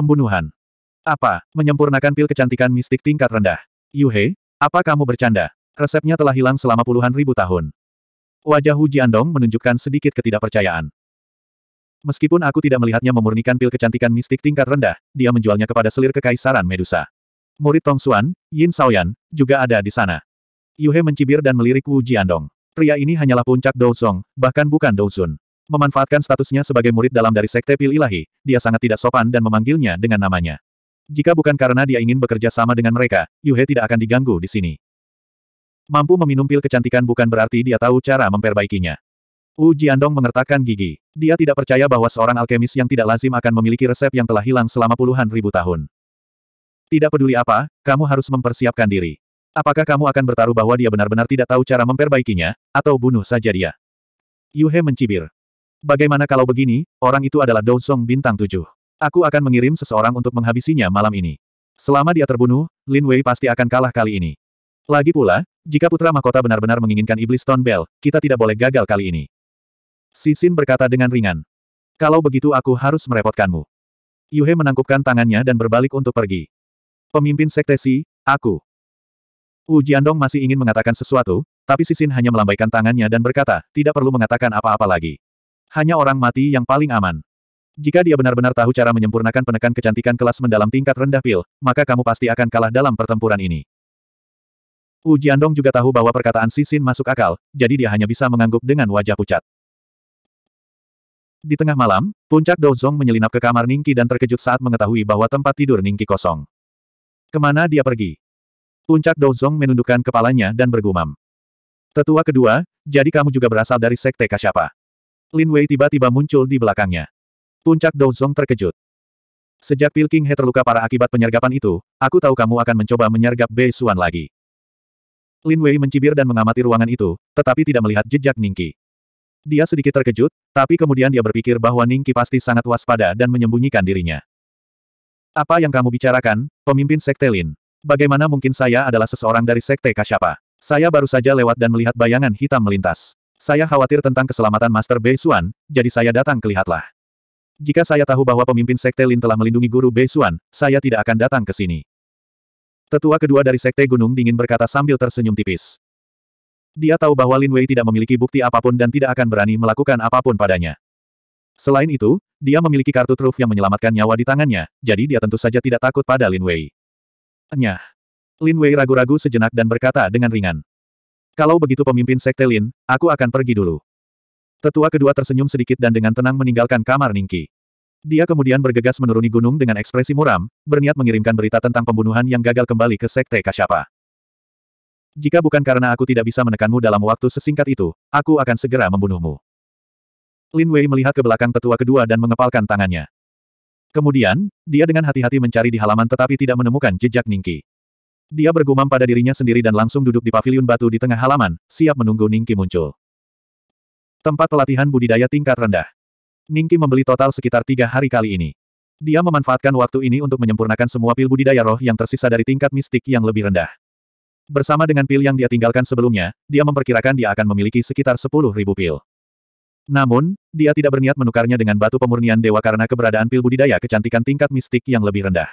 Pembunuhan. Apa, menyempurnakan pil kecantikan mistik tingkat rendah. Yuhe, apa kamu bercanda? Resepnya telah hilang selama puluhan ribu tahun. Wajah Hu Jiandong menunjukkan sedikit ketidakpercayaan. Meskipun aku tidak melihatnya memurnikan pil kecantikan mistik tingkat rendah, dia menjualnya kepada selir kekaisaran Medusa. Murid Tong Xuan, Yin Saoyan, juga ada di sana. Yuhe mencibir dan melirik Wu Jiandong. Pria ini hanyalah puncak Dou Song, bahkan bukan Dou Sun. Memanfaatkan statusnya sebagai murid dalam dari Sekte Pil Ilahi, dia sangat tidak sopan dan memanggilnya dengan namanya. Jika bukan karena dia ingin bekerja sama dengan mereka, Yuhe tidak akan diganggu di sini. Mampu meminum pil kecantikan bukan berarti dia tahu cara memperbaikinya. Wu Jiandong mengertakkan gigi. Dia tidak percaya bahwa seorang alkemis yang tidak lazim akan memiliki resep yang telah hilang selama puluhan ribu tahun. Tidak peduli apa, kamu harus mempersiapkan diri. Apakah kamu akan bertaruh bahwa dia benar-benar tidak tahu cara memperbaikinya, atau bunuh saja dia? Yuhe mencibir. Bagaimana kalau begini, orang itu adalah Dou Song bintang tujuh. Aku akan mengirim seseorang untuk menghabisinya malam ini. Selama dia terbunuh, Lin Wei pasti akan kalah kali ini. Lagi pula, jika Putra Mahkota benar-benar menginginkan Iblis Stone Bell, kita tidak boleh gagal kali ini. Sisin berkata dengan ringan. Kalau begitu aku harus merepotkanmu. Yuhe menangkupkan tangannya dan berbalik untuk pergi. Pemimpin Sekte Si, aku. Wu Jiandong masih ingin mengatakan sesuatu, tapi Sisin hanya melambaikan tangannya dan berkata, tidak perlu mengatakan apa-apa lagi. Hanya orang mati yang paling aman. Jika dia benar-benar tahu cara menyempurnakan penekan kecantikan kelas mendalam tingkat rendah pil, maka kamu pasti akan kalah dalam pertempuran ini. Wu Jiandong juga tahu bahwa perkataan Sisin masuk akal, jadi dia hanya bisa mengangguk dengan wajah pucat. Di tengah malam, puncak Douzong menyelinap ke kamar Ningki dan terkejut saat mengetahui bahwa tempat tidur Ningki kosong. Kemana dia pergi? Puncak Douzong menundukkan kepalanya dan bergumam. Tetua kedua, jadi kamu juga berasal dari Sekte Kasyapa. Lin Wei tiba-tiba muncul di belakangnya. Puncak Douzong terkejut. Sejak Pilking He terluka parah akibat penyergapan itu, aku tahu kamu akan mencoba menyergap Bei Xuan lagi. Lin Wei mencibir dan mengamati ruangan itu, tetapi tidak melihat jejak Ningki. Dia sedikit terkejut, tapi kemudian dia berpikir bahwa Ningki pasti sangat waspada dan menyembunyikan dirinya. Apa yang kamu bicarakan, pemimpin Sekte Lin? Bagaimana mungkin saya adalah seseorang dari Sekte Kasyapa? Saya baru saja lewat dan melihat bayangan hitam melintas. Saya khawatir tentang keselamatan Master Bei Xuan, jadi saya datang kelihatlah. Jika saya tahu bahwa pemimpin Sekte Lin telah melindungi Guru Bei Xuan, saya tidak akan datang ke sini. Tetua kedua dari Sekte Gunung Dingin berkata sambil tersenyum tipis. Dia tahu bahwa Lin Wei tidak memiliki bukti apapun dan tidak akan berani melakukan apapun padanya. Selain itu, dia memiliki kartu truf yang menyelamatkan nyawa di tangannya, jadi dia tentu saja tidak takut pada Lin Wei. Nyah. Lin Wei ragu-ragu sejenak dan berkata dengan ringan. Kalau begitu pemimpin sekte Lin, aku akan pergi dulu. Tetua kedua tersenyum sedikit dan dengan tenang meninggalkan kamar Ningki. Dia kemudian bergegas menuruni gunung dengan ekspresi muram, berniat mengirimkan berita tentang pembunuhan yang gagal kembali ke sekte Kasyapa. Jika bukan karena aku tidak bisa menekanmu dalam waktu sesingkat itu, aku akan segera membunuhmu. Lin Wei melihat ke belakang tetua kedua dan mengepalkan tangannya. Kemudian, dia dengan hati-hati mencari di halaman tetapi tidak menemukan jejak Ningki. Dia bergumam pada dirinya sendiri dan langsung duduk di paviliun batu di tengah halaman, siap menunggu Ningki muncul. Tempat pelatihan budidaya tingkat rendah. Ningki membeli total sekitar tiga hari kali ini. Dia memanfaatkan waktu ini untuk menyempurnakan semua pil budidaya roh yang tersisa dari tingkat mistik yang lebih rendah. Bersama dengan pil yang dia tinggalkan sebelumnya, dia memperkirakan dia akan memiliki sekitar sepuluh ribu pil. Namun, dia tidak berniat menukarnya dengan batu pemurnian dewa karena keberadaan pil budidaya kecantikan tingkat mistik yang lebih rendah.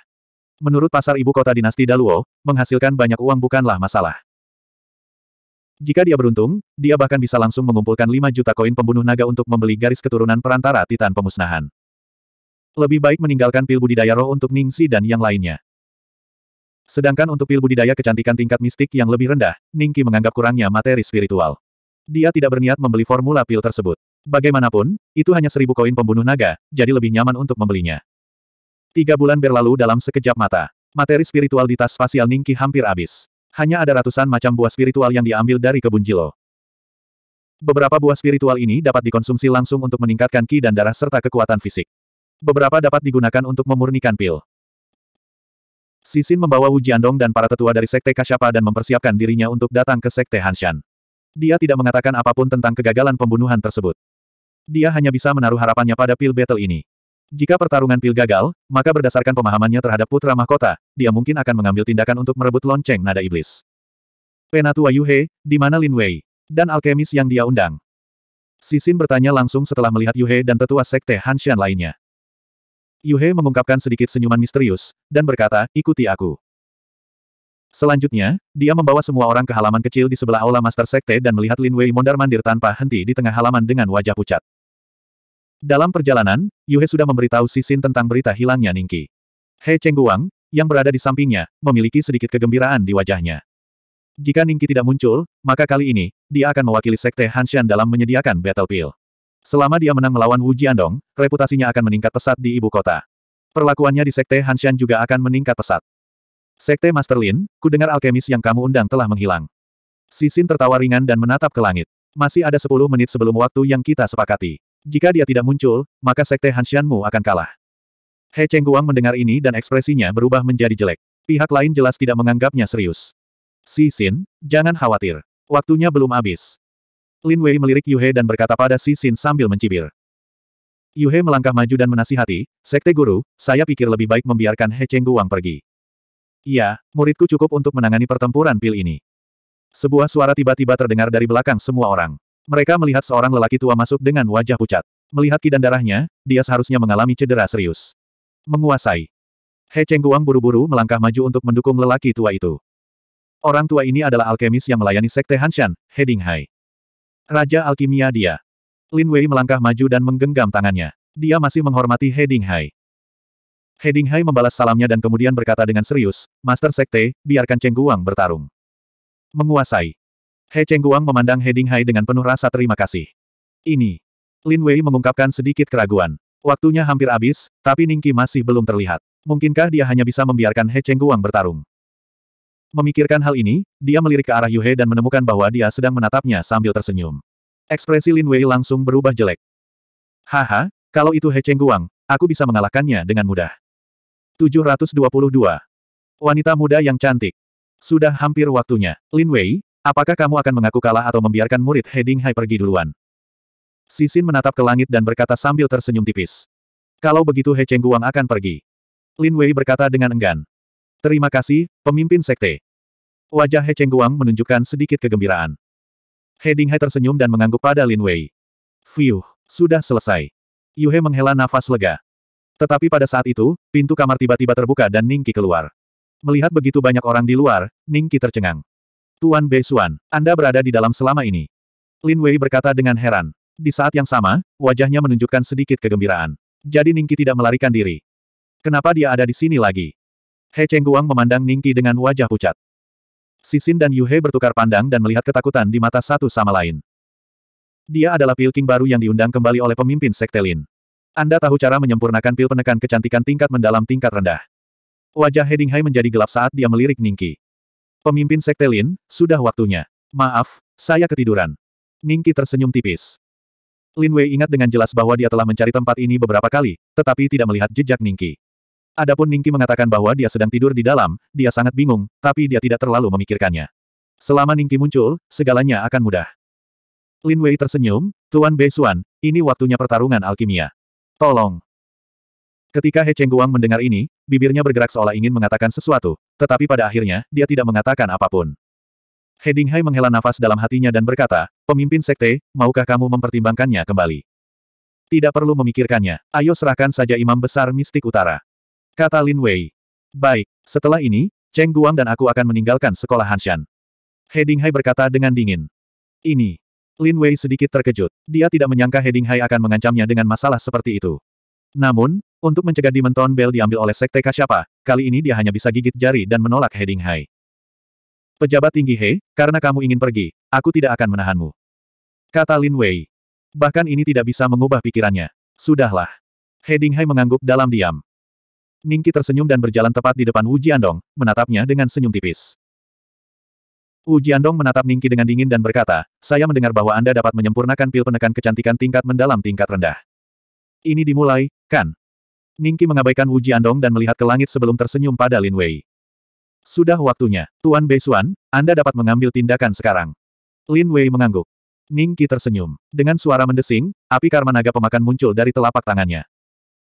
Menurut pasar ibu kota dinasti Daluo, menghasilkan banyak uang bukanlah masalah. Jika dia beruntung, dia bahkan bisa langsung mengumpulkan 5 juta koin pembunuh naga untuk membeli garis keturunan perantara Titan Pemusnahan. Lebih baik meninggalkan pil budidaya roh untuk Ningsi dan yang lainnya. Sedangkan untuk pil budidaya kecantikan tingkat mistik yang lebih rendah, Ningki menganggap kurangnya materi spiritual. Dia tidak berniat membeli formula pil tersebut. Bagaimanapun, itu hanya seribu koin pembunuh naga, jadi lebih nyaman untuk membelinya. Tiga bulan berlalu dalam sekejap mata. Materi spiritual di tas spasial Ningki hampir habis. Hanya ada ratusan macam buah spiritual yang diambil dari kebun Jilo. Beberapa buah spiritual ini dapat dikonsumsi langsung untuk meningkatkan ki dan darah serta kekuatan fisik. Beberapa dapat digunakan untuk memurnikan pil. Sisin membawa Wu Jiandong dan para tetua dari Sekte Kasyapa dan mempersiapkan dirinya untuk datang ke Sekte Hanshan. Dia tidak mengatakan apapun tentang kegagalan pembunuhan tersebut. Dia hanya bisa menaruh harapannya pada pil battle ini. Jika pertarungan pil gagal, maka berdasarkan pemahamannya terhadap putra mahkota, dia mungkin akan mengambil tindakan untuk merebut lonceng nada iblis. Penatua Yuhe, di mana Lin Wei? Dan alkemis yang dia undang? Sisin bertanya langsung setelah melihat Yuhe dan tetua sekte Hanshan lainnya. Yuhe mengungkapkan sedikit senyuman misterius, dan berkata, ikuti aku. Selanjutnya, dia membawa semua orang ke halaman kecil di sebelah aula Master Sekte dan melihat Lin Wei mondar-mandir tanpa henti di tengah halaman dengan wajah pucat. Dalam perjalanan, Yuhe sudah memberitahu Sisin tentang berita hilangnya Ningki. He Chengguang, yang berada di sampingnya, memiliki sedikit kegembiraan di wajahnya. Jika Ningki tidak muncul, maka kali ini, dia akan mewakili Sekte Hanshan dalam menyediakan battle pill. Selama dia menang melawan Wu Jiandong, reputasinya akan meningkat pesat di ibu kota. Perlakuannya di Sekte Hanshan juga akan meningkat pesat. Sekte Master Lin, ku dengar alkemis yang kamu undang telah menghilang. Sisin tertawa ringan dan menatap ke langit. Masih ada 10 menit sebelum waktu yang kita sepakati. Jika dia tidak muncul, maka sekte Hanshanmu akan kalah. He Chengguang mendengar ini dan ekspresinya berubah menjadi jelek. Pihak lain jelas tidak menganggapnya serius. Si Xin, jangan khawatir. Waktunya belum habis. Lin Wei melirik He dan berkata pada Si Xin sambil mencibir. Yuhe melangkah maju dan menasihati, Sekte Guru, saya pikir lebih baik membiarkan He Chengguang pergi. Iya, muridku cukup untuk menangani pertempuran pil ini. Sebuah suara tiba-tiba terdengar dari belakang semua orang. Mereka melihat seorang lelaki tua masuk dengan wajah pucat. Melihat kidan darahnya, dia seharusnya mengalami cedera serius. Menguasai. He Guang buru-buru melangkah maju untuk mendukung lelaki tua itu. Orang tua ini adalah alkemis yang melayani sekte Hanshan, He Dinghai. Raja Alkimia dia. Lin Wei melangkah maju dan menggenggam tangannya. Dia masih menghormati He Dinghai. He Dinghai membalas salamnya dan kemudian berkata dengan serius, Master Sekte, biarkan Cheng Guang bertarung. Menguasai. He Chengguang memandang He Dinghai dengan penuh rasa terima kasih. Ini. Lin Wei mengungkapkan sedikit keraguan. Waktunya hampir habis, tapi Ningki masih belum terlihat. Mungkinkah dia hanya bisa membiarkan He Chengguang bertarung? Memikirkan hal ini, dia melirik ke arah Yuhe dan menemukan bahwa dia sedang menatapnya sambil tersenyum. Ekspresi Lin Wei langsung berubah jelek. Haha, kalau itu He Chengguang, aku bisa mengalahkannya dengan mudah. 722. Wanita muda yang cantik. Sudah hampir waktunya. Lin Wei, apakah kamu akan mengaku kalah atau membiarkan murid He Ding Hai pergi duluan? Sisin menatap ke langit dan berkata sambil tersenyum tipis. Kalau begitu He Chengguang akan pergi. Lin Wei berkata dengan enggan. Terima kasih, pemimpin sekte. Wajah He Chengguang menunjukkan sedikit kegembiraan. He Ding Hai tersenyum dan mengangguk pada Lin Wei. Fiuh, sudah selesai. Yuhe menghela nafas lega. Tetapi pada saat itu, pintu kamar tiba-tiba terbuka dan Ningki keluar. Melihat begitu banyak orang di luar, Ningki tercengang. Tuan Xuan, Anda berada di dalam selama ini. Lin Wei berkata dengan heran. Di saat yang sama, wajahnya menunjukkan sedikit kegembiraan. Jadi Ningki tidak melarikan diri. Kenapa dia ada di sini lagi? He Cheng Guang memandang Ningki dengan wajah pucat. Sisin dan He bertukar pandang dan melihat ketakutan di mata satu sama lain. Dia adalah Pil King baru yang diundang kembali oleh pemimpin Sekte Lin. Anda tahu cara menyempurnakan pil penekan kecantikan tingkat mendalam tingkat rendah. Wajah Hedinghai menjadi gelap saat dia melirik Ningki. Pemimpin Sekte Lin, sudah waktunya. Maaf, saya ketiduran. Ningki tersenyum tipis. Lin Wei ingat dengan jelas bahwa dia telah mencari tempat ini beberapa kali, tetapi tidak melihat jejak Ningki. Adapun Ningki mengatakan bahwa dia sedang tidur di dalam, dia sangat bingung, tapi dia tidak terlalu memikirkannya. Selama Ningki muncul, segalanya akan mudah. Lin Wei tersenyum, Tuan Bei Xuan, ini waktunya pertarungan alkimia. Tolong. Ketika He Cheng Guang mendengar ini, bibirnya bergerak seolah ingin mengatakan sesuatu, tetapi pada akhirnya, dia tidak mengatakan apapun. He Dinghai menghela nafas dalam hatinya dan berkata, pemimpin sekte, maukah kamu mempertimbangkannya kembali? Tidak perlu memikirkannya, ayo serahkan saja Imam Besar Mistik Utara. Kata Lin Wei. Baik, setelah ini, Cheng Guang dan aku akan meninggalkan sekolah Hanshan. He Dinghai berkata dengan dingin. Ini. Lin Wei sedikit terkejut. Dia tidak menyangka He Dinghai akan mengancamnya dengan masalah seperti itu. Namun, untuk mencegah Dimenton Bell diambil oleh Sekte Kasyapa, kali ini dia hanya bisa gigit jari dan menolak Heading Hai. Pejabat tinggi He, karena kamu ingin pergi, aku tidak akan menahanmu. Kata Lin Wei. Bahkan ini tidak bisa mengubah pikirannya. Sudahlah. Heading Hai mengangguk dalam diam. Ningki tersenyum dan berjalan tepat di depan Wu Jiandong, menatapnya dengan senyum tipis. Wu Jiandong menatap Ningki dengan dingin dan berkata, saya mendengar bahwa Anda dapat menyempurnakan pil penekan kecantikan tingkat mendalam tingkat rendah. Ini dimulai, kan? Ningki mengabaikan Wu Jiandong dan melihat ke langit sebelum tersenyum pada Lin Wei. Sudah waktunya, Tuan Beisuan, Anda dapat mengambil tindakan sekarang. Lin Wei mengangguk. Ningki tersenyum. Dengan suara mendesing, api karma naga pemakan muncul dari telapak tangannya.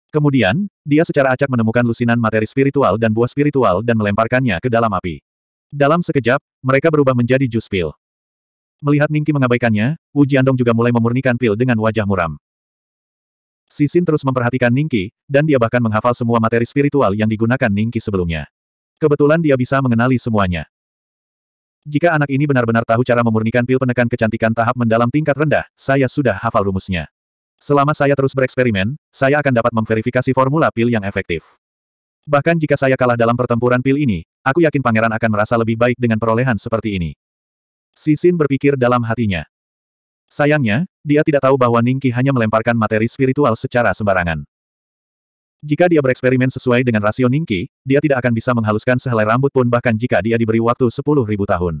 Kemudian, dia secara acak menemukan lusinan materi spiritual dan buah spiritual dan melemparkannya ke dalam api. Dalam sekejap, mereka berubah menjadi jus pil. Melihat Ningki mengabaikannya, Wu Jiandong juga mulai memurnikan pil dengan wajah muram. Sisin terus memperhatikan Ningki, dan dia bahkan menghafal semua materi spiritual yang digunakan Ningki sebelumnya. Kebetulan dia bisa mengenali semuanya. Jika anak ini benar-benar tahu cara memurnikan pil penekan kecantikan tahap mendalam tingkat rendah, saya sudah hafal rumusnya. Selama saya terus bereksperimen, saya akan dapat memverifikasi formula pil yang efektif. Bahkan jika saya kalah dalam pertempuran pil ini, aku yakin pangeran akan merasa lebih baik dengan perolehan seperti ini. Sisin berpikir dalam hatinya. Sayangnya, dia tidak tahu bahwa Ningki hanya melemparkan materi spiritual secara sembarangan. Jika dia bereksperimen sesuai dengan rasio Ningki, dia tidak akan bisa menghaluskan sehelai rambut pun bahkan jika dia diberi waktu 10.000 tahun.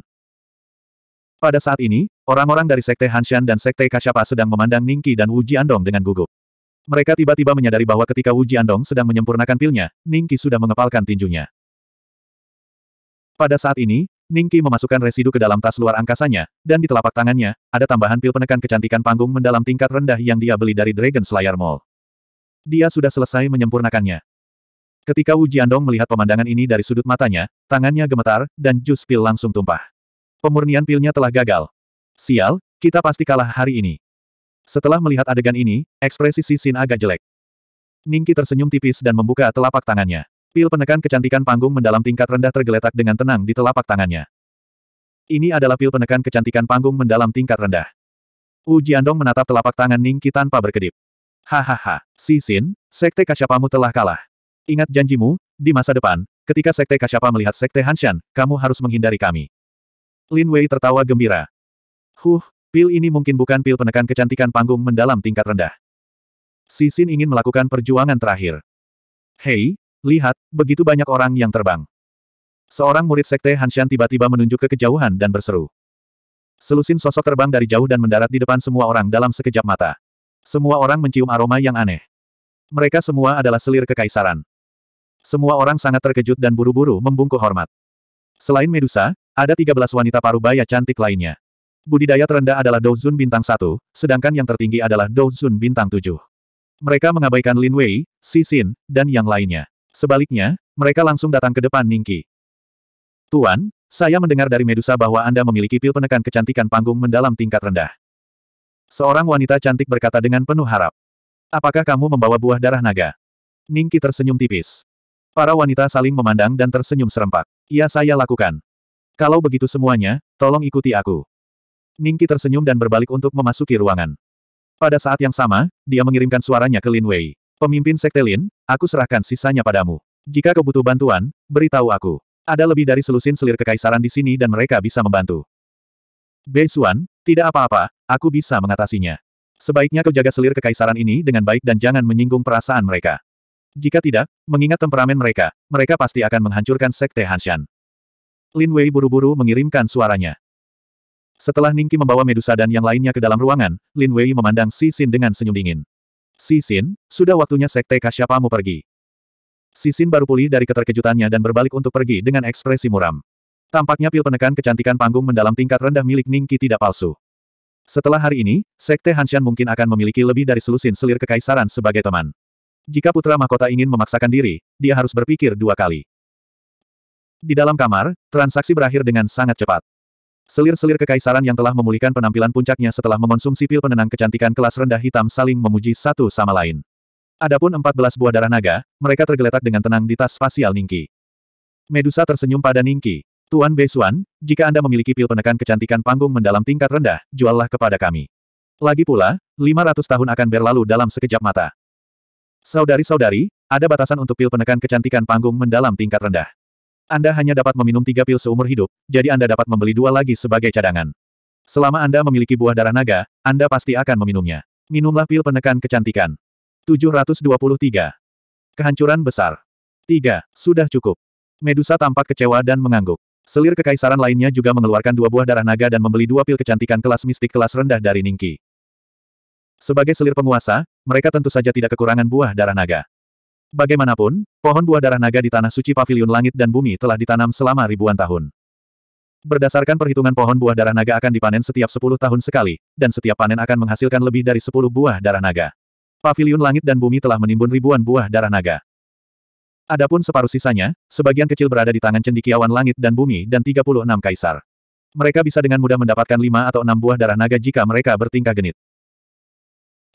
Pada saat ini, orang-orang dari Sekte Hanshan dan Sekte Kasyapa sedang memandang Ningki dan Wu Jiandong dengan gugup. Mereka tiba-tiba menyadari bahwa ketika Wu Jiandong sedang menyempurnakan pilnya, Ningki sudah mengepalkan tinjunya. Pada saat ini, Ningki memasukkan residu ke dalam tas luar angkasanya, dan di telapak tangannya, ada tambahan pil penekan kecantikan panggung mendalam tingkat rendah yang dia beli dari Dragon Slayer Mall. Dia sudah selesai menyempurnakannya. Ketika Wu Jiandong melihat pemandangan ini dari sudut matanya, tangannya gemetar, dan jus pil langsung tumpah. Pemurnian pilnya telah gagal. Sial, kita pasti kalah hari ini. Setelah melihat adegan ini, ekspresi Sisin agak jelek. Ningki tersenyum tipis dan membuka telapak tangannya. Pil penekan kecantikan panggung mendalam tingkat rendah tergeletak dengan tenang di telapak tangannya. Ini adalah pil penekan kecantikan panggung mendalam tingkat rendah. Wu Jiandong menatap telapak tangan Ning Qi tanpa berkedip. Hahaha, Si Xin, Sekte Kasyapamu telah kalah. Ingat janjimu, di masa depan, ketika Sekte Kasyapa melihat Sekte Hanshan, kamu harus menghindari kami. Lin Wei tertawa gembira. Huh, pil ini mungkin bukan pil penekan kecantikan panggung mendalam tingkat rendah. Si Xin ingin melakukan perjuangan terakhir. Hei, Lihat, begitu banyak orang yang terbang. Seorang murid sekte Hanshan tiba-tiba menunjuk ke kejauhan dan berseru. Selusin sosok terbang dari jauh dan mendarat di depan semua orang dalam sekejap mata. Semua orang mencium aroma yang aneh. Mereka semua adalah selir kekaisaran. Semua orang sangat terkejut dan buru-buru membungkuk hormat. Selain Medusa, ada 13 wanita parubaya cantik lainnya. Budidaya terendah adalah Douzun bintang 1, sedangkan yang tertinggi adalah Douzun bintang 7. Mereka mengabaikan Lin Wei, Si Xin, dan yang lainnya. Sebaliknya, mereka langsung datang ke depan Ningki. Tuan, saya mendengar dari Medusa bahwa Anda memiliki pil penekan kecantikan panggung mendalam tingkat rendah. Seorang wanita cantik berkata dengan penuh harap. Apakah kamu membawa buah darah naga? Ningki tersenyum tipis. Para wanita saling memandang dan tersenyum serempak. Ya saya lakukan. Kalau begitu semuanya, tolong ikuti aku. Ningki tersenyum dan berbalik untuk memasuki ruangan. Pada saat yang sama, dia mengirimkan suaranya ke Lin Wei. Pemimpin Sekte Lin, Aku serahkan sisanya padamu. Jika kau butuh bantuan, beritahu aku. Ada lebih dari selusin selir kekaisaran di sini dan mereka bisa membantu. Bei Xuan, tidak apa-apa, aku bisa mengatasinya. Sebaiknya kau jaga selir kekaisaran ini dengan baik dan jangan menyinggung perasaan mereka. Jika tidak, mengingat temperamen mereka, mereka pasti akan menghancurkan sekte Hanshan. Lin Wei buru-buru mengirimkan suaranya. Setelah Ningki membawa Medusa dan yang lainnya ke dalam ruangan, Lin Wei memandang Si Xin dengan senyum dingin. Sisin, sudah waktunya Sekte Kasyapamu pergi. Sisin baru pulih dari keterkejutannya dan berbalik untuk pergi dengan ekspresi muram. Tampaknya pil penekan kecantikan panggung mendalam tingkat rendah milik Ningki tidak palsu. Setelah hari ini, Sekte Hanshan mungkin akan memiliki lebih dari selusin selir kekaisaran sebagai teman. Jika putra mahkota ingin memaksakan diri, dia harus berpikir dua kali. Di dalam kamar, transaksi berakhir dengan sangat cepat. Selir-selir kekaisaran yang telah memulihkan penampilan puncaknya setelah mengonsumsi pil penenang kecantikan kelas rendah hitam saling memuji satu sama lain. Adapun 14 buah darah naga, mereka tergeletak dengan tenang di tas spasial Ningki. Medusa tersenyum pada Ningki. Tuan Besuan, jika Anda memiliki pil penekan kecantikan panggung mendalam tingkat rendah, juallah kepada kami. Lagi pula, 500 tahun akan berlalu dalam sekejap mata. Saudari-saudari, ada batasan untuk pil penekan kecantikan panggung mendalam tingkat rendah. Anda hanya dapat meminum tiga pil seumur hidup, jadi Anda dapat membeli dua lagi sebagai cadangan. Selama Anda memiliki buah darah naga, Anda pasti akan meminumnya. Minumlah pil penekan kecantikan. 723. Kehancuran besar. 3. Sudah cukup. Medusa tampak kecewa dan mengangguk. Selir kekaisaran lainnya juga mengeluarkan dua buah darah naga dan membeli dua pil kecantikan kelas mistik kelas rendah dari Ningki. Sebagai selir penguasa, mereka tentu saja tidak kekurangan buah darah naga. Bagaimanapun, pohon buah darah naga di tanah suci Paviliun langit dan bumi telah ditanam selama ribuan tahun. Berdasarkan perhitungan pohon buah darah naga akan dipanen setiap 10 tahun sekali, dan setiap panen akan menghasilkan lebih dari 10 buah darah naga. Paviliun langit dan bumi telah menimbun ribuan buah darah naga. Adapun separuh sisanya, sebagian kecil berada di tangan cendikiawan langit dan bumi dan 36 kaisar. Mereka bisa dengan mudah mendapatkan 5 atau 6 buah darah naga jika mereka bertingkah genit.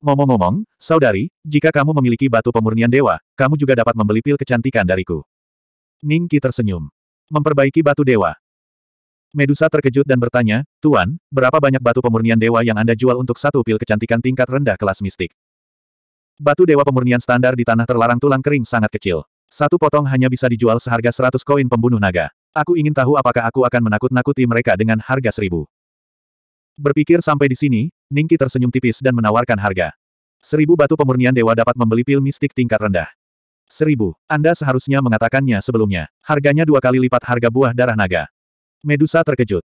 Ngomong-ngomong, saudari, jika kamu memiliki batu pemurnian dewa, kamu juga dapat membeli pil kecantikan dariku. Ning tersenyum. Memperbaiki batu dewa. Medusa terkejut dan bertanya, Tuan, berapa banyak batu pemurnian dewa yang Anda jual untuk satu pil kecantikan tingkat rendah kelas mistik? Batu dewa pemurnian standar di tanah terlarang tulang kering sangat kecil. Satu potong hanya bisa dijual seharga 100 koin pembunuh naga. Aku ingin tahu apakah aku akan menakut-nakuti mereka dengan harga seribu. Berpikir sampai di sini, Ningki tersenyum tipis dan menawarkan harga. Seribu batu pemurnian dewa dapat membeli pil mistik tingkat rendah. Seribu. Anda seharusnya mengatakannya sebelumnya. Harganya dua kali lipat harga buah darah naga. Medusa terkejut.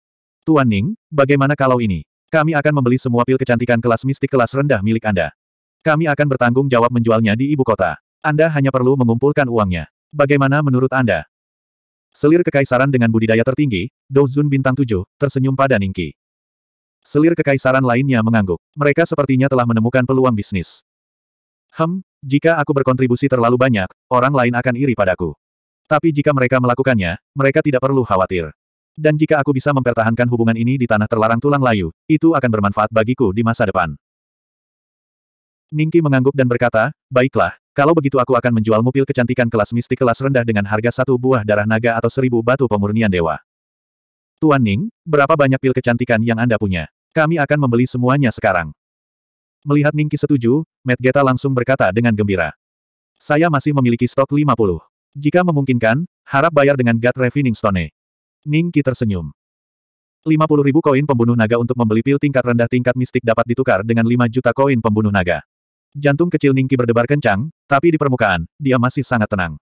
Tuan Ning, bagaimana kalau ini? Kami akan membeli semua pil kecantikan kelas mistik kelas rendah milik Anda. Kami akan bertanggung jawab menjualnya di ibu kota. Anda hanya perlu mengumpulkan uangnya. Bagaimana menurut Anda? Selir kekaisaran dengan budidaya tertinggi, Douzun bintang 7, tersenyum pada Ningki. Selir kekaisaran lainnya mengangguk. Mereka sepertinya telah menemukan peluang bisnis. Hem, jika aku berkontribusi terlalu banyak, orang lain akan iri padaku. Tapi jika mereka melakukannya, mereka tidak perlu khawatir. Dan jika aku bisa mempertahankan hubungan ini di tanah terlarang tulang layu, itu akan bermanfaat bagiku di masa depan. Ningki mengangguk dan berkata, baiklah, kalau begitu aku akan menjual mupil kecantikan kelas mistik kelas rendah dengan harga satu buah darah naga atau seribu batu pemurnian dewa. Tuan Ning, berapa banyak pil kecantikan yang Anda punya? Kami akan membeli semuanya sekarang. Melihat Ningki setuju, Matt Geta langsung berkata dengan gembira. Saya masih memiliki stok 50. Jika memungkinkan, harap bayar dengan God Revening Stone. Ningki tersenyum. 50 ribu koin pembunuh naga untuk membeli pil tingkat rendah tingkat mistik dapat ditukar dengan 5 juta koin pembunuh naga. Jantung kecil Ningki berdebar kencang, tapi di permukaan, dia masih sangat tenang.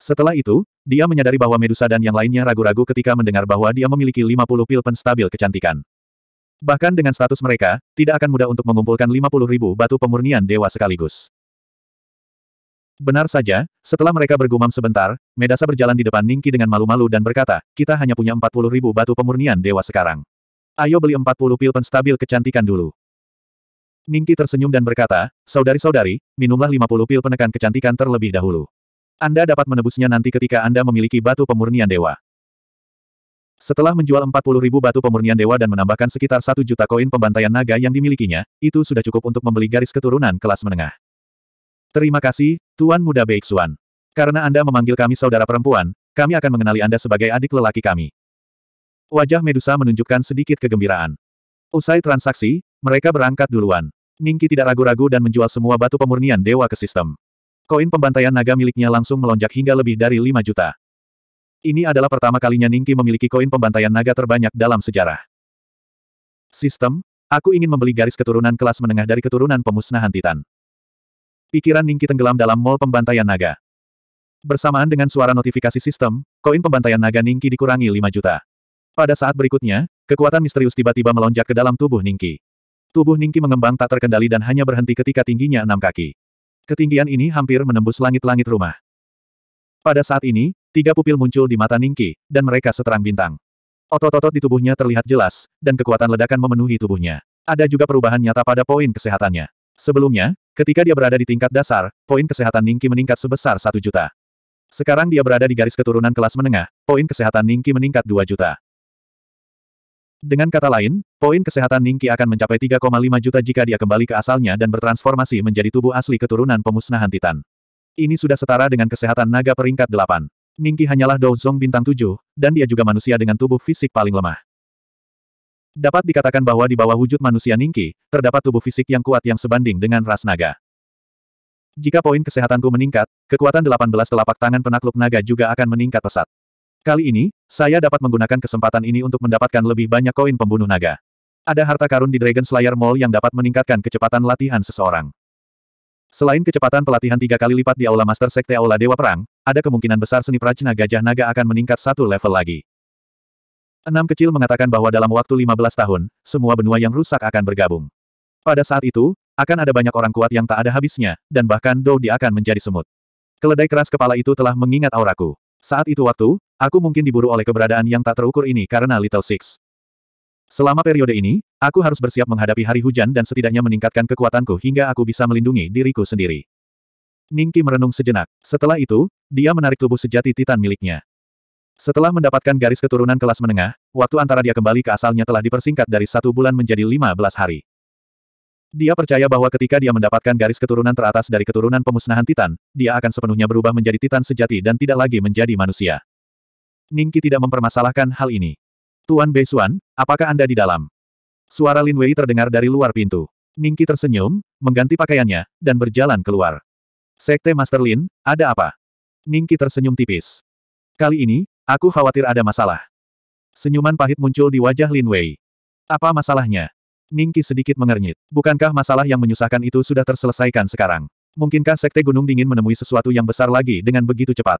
Setelah itu, dia menyadari bahwa Medusa dan yang lainnya ragu-ragu ketika mendengar bahwa dia memiliki 50 pil penstabil kecantikan. Bahkan dengan status mereka, tidak akan mudah untuk mengumpulkan 50 ribu batu pemurnian dewa sekaligus. Benar saja, setelah mereka bergumam sebentar, Medasa berjalan di depan Ningki dengan malu-malu dan berkata, kita hanya punya 40 ribu batu pemurnian dewa sekarang. Ayo beli 40 pil penstabil kecantikan dulu. Ningki tersenyum dan berkata, saudari-saudari, minumlah 50 pil penekan kecantikan terlebih dahulu. Anda dapat menebusnya nanti ketika Anda memiliki batu pemurnian dewa. Setelah menjual ribu batu pemurnian dewa dan menambahkan sekitar 1 juta koin pembantaian naga yang dimilikinya, itu sudah cukup untuk membeli garis keturunan kelas menengah. Terima kasih, Tuan Muda Beiksuan. Karena Anda memanggil kami saudara perempuan, kami akan mengenali Anda sebagai adik lelaki kami. Wajah Medusa menunjukkan sedikit kegembiraan. Usai transaksi, mereka berangkat duluan. Ningki tidak ragu-ragu dan menjual semua batu pemurnian dewa ke sistem. Koin pembantaian naga miliknya langsung melonjak hingga lebih dari 5 juta. Ini adalah pertama kalinya Ningki memiliki koin pembantaian naga terbanyak dalam sejarah. Sistem, aku ingin membeli garis keturunan kelas menengah dari keturunan pemusnahan Titan. Pikiran Ningki tenggelam dalam mall pembantaian naga. Bersamaan dengan suara notifikasi sistem, koin pembantaian naga Ningki dikurangi 5 juta. Pada saat berikutnya, kekuatan misterius tiba-tiba melonjak ke dalam tubuh Ningki. Tubuh Ningki mengembang tak terkendali dan hanya berhenti ketika tingginya enam kaki. Ketinggian ini hampir menembus langit-langit rumah. Pada saat ini, tiga pupil muncul di mata Ningki, dan mereka seterang bintang. Otot-otot di tubuhnya terlihat jelas, dan kekuatan ledakan memenuhi tubuhnya. Ada juga perubahan nyata pada poin kesehatannya. Sebelumnya, ketika dia berada di tingkat dasar, poin kesehatan Ningki meningkat sebesar satu juta. Sekarang dia berada di garis keturunan kelas menengah, poin kesehatan Ningki meningkat dua juta. Dengan kata lain, poin kesehatan Ningki akan mencapai 3,5 juta jika dia kembali ke asalnya dan bertransformasi menjadi tubuh asli keturunan pemusnahan Titan. Ini sudah setara dengan kesehatan naga peringkat 8. Ningki hanyalah Douzong bintang 7, dan dia juga manusia dengan tubuh fisik paling lemah. Dapat dikatakan bahwa di bawah wujud manusia Ningki, terdapat tubuh fisik yang kuat yang sebanding dengan ras naga. Jika poin kesehatanku meningkat, kekuatan 18 telapak tangan penakluk naga juga akan meningkat pesat. Kali ini, saya dapat menggunakan kesempatan ini untuk mendapatkan lebih banyak koin pembunuh naga. Ada harta karun di Dragon Slayer Mall yang dapat meningkatkan kecepatan latihan seseorang. Selain kecepatan pelatihan tiga kali lipat di Aula Master Sekte Aula Dewa Perang, ada kemungkinan besar seni prajna gajah naga akan meningkat satu level lagi. Enam kecil mengatakan bahwa dalam waktu 15 tahun, semua benua yang rusak akan bergabung. Pada saat itu, akan ada banyak orang kuat yang tak ada habisnya, dan bahkan Dou Di akan menjadi semut. Keledai keras kepala itu telah mengingat auraku. Saat itu waktu, aku mungkin diburu oleh keberadaan yang tak terukur ini karena Little Six. Selama periode ini, aku harus bersiap menghadapi hari hujan dan setidaknya meningkatkan kekuatanku hingga aku bisa melindungi diriku sendiri. Ningki merenung sejenak. Setelah itu, dia menarik tubuh sejati Titan miliknya. Setelah mendapatkan garis keturunan kelas menengah, waktu antara dia kembali ke asalnya telah dipersingkat dari satu bulan menjadi lima belas hari. Dia percaya bahwa ketika dia mendapatkan garis keturunan teratas dari keturunan pemusnahan Titan, dia akan sepenuhnya berubah menjadi Titan sejati dan tidak lagi menjadi manusia. Ningki tidak mempermasalahkan hal ini. Tuan Beisuan, apakah Anda di dalam? Suara Lin Wei terdengar dari luar pintu. Ningki tersenyum, mengganti pakaiannya, dan berjalan keluar. Sekte Master Lin, ada apa? Ningki tersenyum tipis. Kali ini, aku khawatir ada masalah. Senyuman pahit muncul di wajah Lin Wei. Apa masalahnya? Ningki sedikit mengernyit. Bukankah masalah yang menyusahkan itu sudah terselesaikan sekarang? Mungkinkah Sekte Gunung Dingin menemui sesuatu yang besar lagi dengan begitu cepat?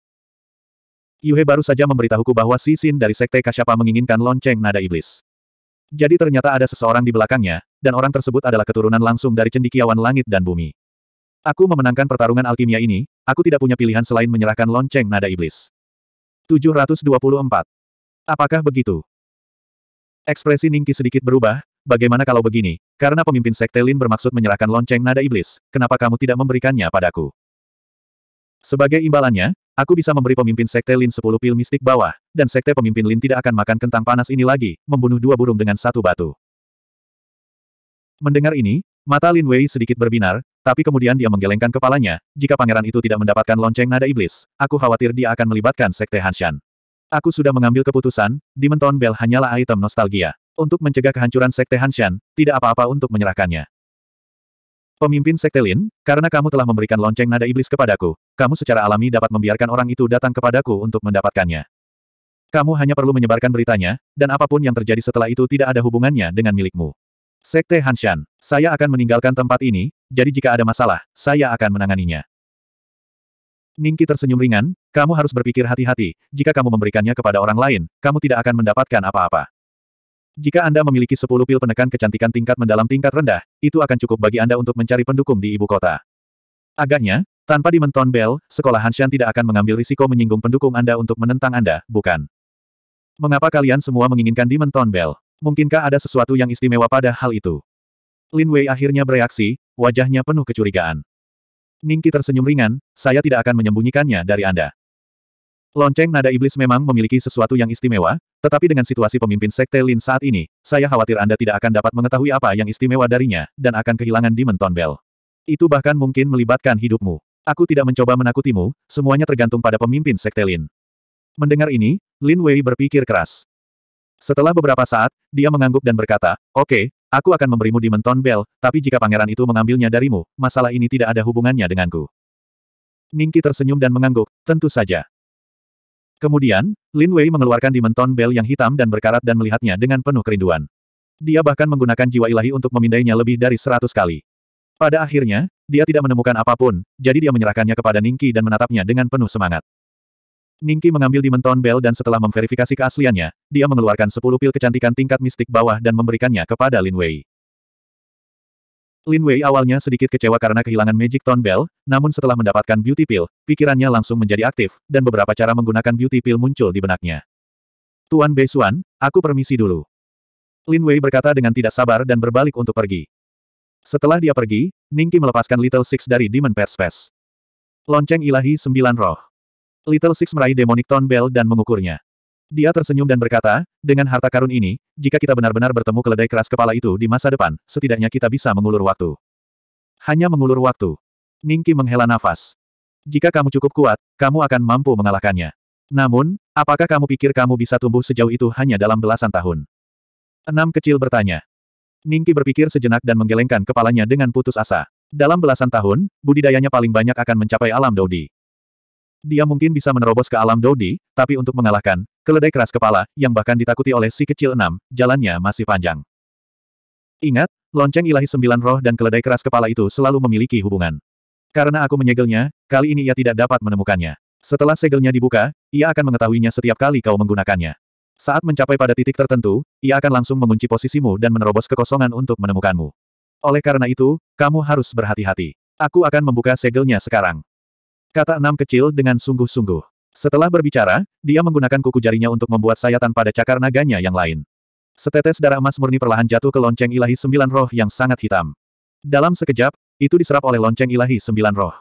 Yuhe baru saja memberitahuku bahwa Si Sin dari Sekte Kasyapa menginginkan lonceng nada iblis. Jadi ternyata ada seseorang di belakangnya, dan orang tersebut adalah keturunan langsung dari cendikiawan langit dan bumi. Aku memenangkan pertarungan alkimia ini, aku tidak punya pilihan selain menyerahkan lonceng nada iblis. 724. Apakah begitu? Ekspresi Ningki sedikit berubah, bagaimana kalau begini, karena pemimpin sekte Lin bermaksud menyerahkan lonceng nada iblis, kenapa kamu tidak memberikannya padaku? Sebagai imbalannya, aku bisa memberi pemimpin sekte Lin sepuluh pil mistik bawah, dan sekte pemimpin Lin tidak akan makan kentang panas ini lagi, membunuh dua burung dengan satu batu. Mendengar ini, mata Lin Wei sedikit berbinar, tapi kemudian dia menggelengkan kepalanya, jika pangeran itu tidak mendapatkan lonceng nada iblis, aku khawatir dia akan melibatkan sekte Hanshan. Aku sudah mengambil keputusan, Dimenton Bell hanyalah item nostalgia. Untuk mencegah kehancuran Sekte Hanshan, tidak apa-apa untuk menyerahkannya. Pemimpin Sekte Lin, karena kamu telah memberikan lonceng nada iblis kepadaku, kamu secara alami dapat membiarkan orang itu datang kepadaku untuk mendapatkannya. Kamu hanya perlu menyebarkan beritanya, dan apapun yang terjadi setelah itu tidak ada hubungannya dengan milikmu. Sekte Hanshan, saya akan meninggalkan tempat ini, jadi jika ada masalah, saya akan menanganinya. Ningki tersenyum ringan, kamu harus berpikir hati-hati, jika kamu memberikannya kepada orang lain, kamu tidak akan mendapatkan apa-apa. Jika Anda memiliki 10 pil penekan kecantikan tingkat mendalam tingkat rendah, itu akan cukup bagi Anda untuk mencari pendukung di ibu kota. Agaknya, tanpa dimenton bel, sekolah Hanshan tidak akan mengambil risiko menyinggung pendukung Anda untuk menentang Anda, bukan? Mengapa kalian semua menginginkan dimenton bel? Mungkinkah ada sesuatu yang istimewa pada hal itu? Lin Wei akhirnya bereaksi, wajahnya penuh kecurigaan. Ningki tersenyum ringan, saya tidak akan menyembunyikannya dari Anda. Lonceng nada iblis memang memiliki sesuatu yang istimewa, tetapi dengan situasi pemimpin Sekte Lin saat ini, saya khawatir Anda tidak akan dapat mengetahui apa yang istimewa darinya, dan akan kehilangan Dimenton Bell. Itu bahkan mungkin melibatkan hidupmu. Aku tidak mencoba menakutimu, semuanya tergantung pada pemimpin Sekte Lin. Mendengar ini, Lin Wei berpikir keras. Setelah beberapa saat, dia mengangguk dan berkata, Oke, okay, aku akan memberimu Dimenton Bell, tapi jika pangeran itu mengambilnya darimu, masalah ini tidak ada hubungannya denganku. Ningki tersenyum dan mengangguk, tentu saja. Kemudian, Lin Wei mengeluarkan dimenton bel yang hitam dan berkarat dan melihatnya dengan penuh kerinduan. Dia bahkan menggunakan jiwa ilahi untuk memindainya lebih dari seratus kali. Pada akhirnya, dia tidak menemukan apapun, jadi dia menyerahkannya kepada Ningki dan menatapnya dengan penuh semangat. Ningki mengambil dimenton bel dan setelah memverifikasi keasliannya, dia mengeluarkan sepuluh pil kecantikan tingkat mistik bawah dan memberikannya kepada Lin Wei. Lin Wei awalnya sedikit kecewa karena kehilangan Magic Tone Bell, namun setelah mendapatkan Beauty Pill, pikirannya langsung menjadi aktif, dan beberapa cara menggunakan Beauty Pill muncul di benaknya. Tuan Beisuan, aku permisi dulu. Lin Wei berkata dengan tidak sabar dan berbalik untuk pergi. Setelah dia pergi, Ningki melepaskan Little Six dari Demon Pet Space. Lonceng ilahi sembilan roh. Little Six meraih Demonic Tone Bell dan mengukurnya. Dia tersenyum dan berkata, dengan harta karun ini, jika kita benar-benar bertemu keledai keras kepala itu di masa depan, setidaknya kita bisa mengulur waktu. Hanya mengulur waktu. Ningki menghela nafas. Jika kamu cukup kuat, kamu akan mampu mengalahkannya. Namun, apakah kamu pikir kamu bisa tumbuh sejauh itu hanya dalam belasan tahun? Enam kecil bertanya. Ningki berpikir sejenak dan menggelengkan kepalanya dengan putus asa. Dalam belasan tahun, budidayanya paling banyak akan mencapai alam Dodi. Dia mungkin bisa menerobos ke alam Dodi, tapi untuk mengalahkan, Keledai keras kepala, yang bahkan ditakuti oleh si kecil enam, jalannya masih panjang. Ingat, lonceng ilahi sembilan roh dan keledai keras kepala itu selalu memiliki hubungan. Karena aku menyegelnya, kali ini ia tidak dapat menemukannya. Setelah segelnya dibuka, ia akan mengetahuinya setiap kali kau menggunakannya. Saat mencapai pada titik tertentu, ia akan langsung mengunci posisimu dan menerobos kekosongan untuk menemukanmu. Oleh karena itu, kamu harus berhati-hati. Aku akan membuka segelnya sekarang. Kata enam kecil dengan sungguh-sungguh. Setelah berbicara, dia menggunakan kuku jarinya untuk membuat sayatan pada cakar naganya yang lain. Setetes darah emas murni perlahan jatuh ke lonceng ilahi sembilan roh yang sangat hitam. Dalam sekejap, itu diserap oleh lonceng ilahi sembilan roh.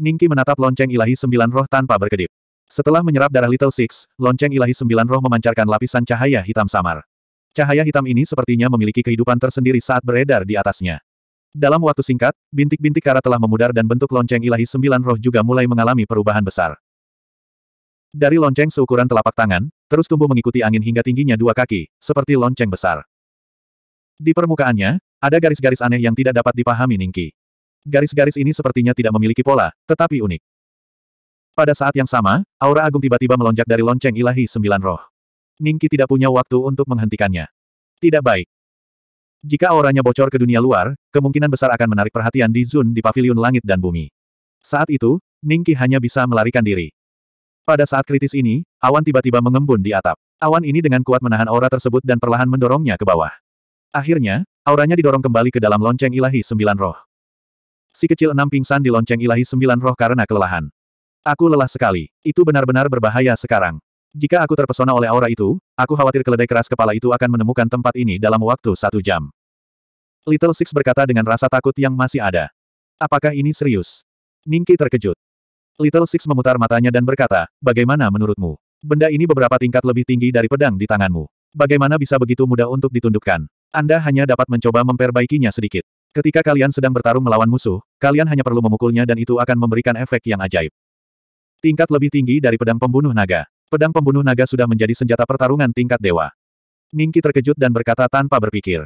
Ningki menatap lonceng ilahi sembilan roh tanpa berkedip. Setelah menyerap darah Little Six, lonceng ilahi sembilan roh memancarkan lapisan cahaya hitam samar. Cahaya hitam ini sepertinya memiliki kehidupan tersendiri saat beredar di atasnya. Dalam waktu singkat, bintik-bintik kara telah memudar dan bentuk lonceng ilahi sembilan roh juga mulai mengalami perubahan besar. Dari lonceng seukuran telapak tangan, terus tumbuh mengikuti angin hingga tingginya dua kaki, seperti lonceng besar. Di permukaannya, ada garis-garis aneh yang tidak dapat dipahami Ningki. Garis-garis ini sepertinya tidak memiliki pola, tetapi unik. Pada saat yang sama, aura agung tiba-tiba melonjak dari lonceng ilahi sembilan roh. Ningki tidak punya waktu untuk menghentikannya. Tidak baik. Jika auranya bocor ke dunia luar, kemungkinan besar akan menarik perhatian di Zun di Paviliun langit dan bumi. Saat itu, Ningki hanya bisa melarikan diri. Pada saat kritis ini, awan tiba-tiba mengembun di atap. Awan ini dengan kuat menahan aura tersebut dan perlahan mendorongnya ke bawah. Akhirnya, auranya didorong kembali ke dalam lonceng ilahi sembilan roh. Si kecil enam pingsan di lonceng ilahi sembilan roh karena kelelahan. Aku lelah sekali. Itu benar-benar berbahaya sekarang. Jika aku terpesona oleh aura itu, aku khawatir keledai keras kepala itu akan menemukan tempat ini dalam waktu satu jam. Little Six berkata dengan rasa takut yang masih ada. Apakah ini serius? Ningki terkejut. Little Six memutar matanya dan berkata, bagaimana menurutmu? Benda ini beberapa tingkat lebih tinggi dari pedang di tanganmu. Bagaimana bisa begitu mudah untuk ditundukkan? Anda hanya dapat mencoba memperbaikinya sedikit. Ketika kalian sedang bertarung melawan musuh, kalian hanya perlu memukulnya dan itu akan memberikan efek yang ajaib. Tingkat lebih tinggi dari pedang pembunuh naga. Pedang pembunuh naga sudah menjadi senjata pertarungan tingkat dewa. Ningki terkejut dan berkata tanpa berpikir.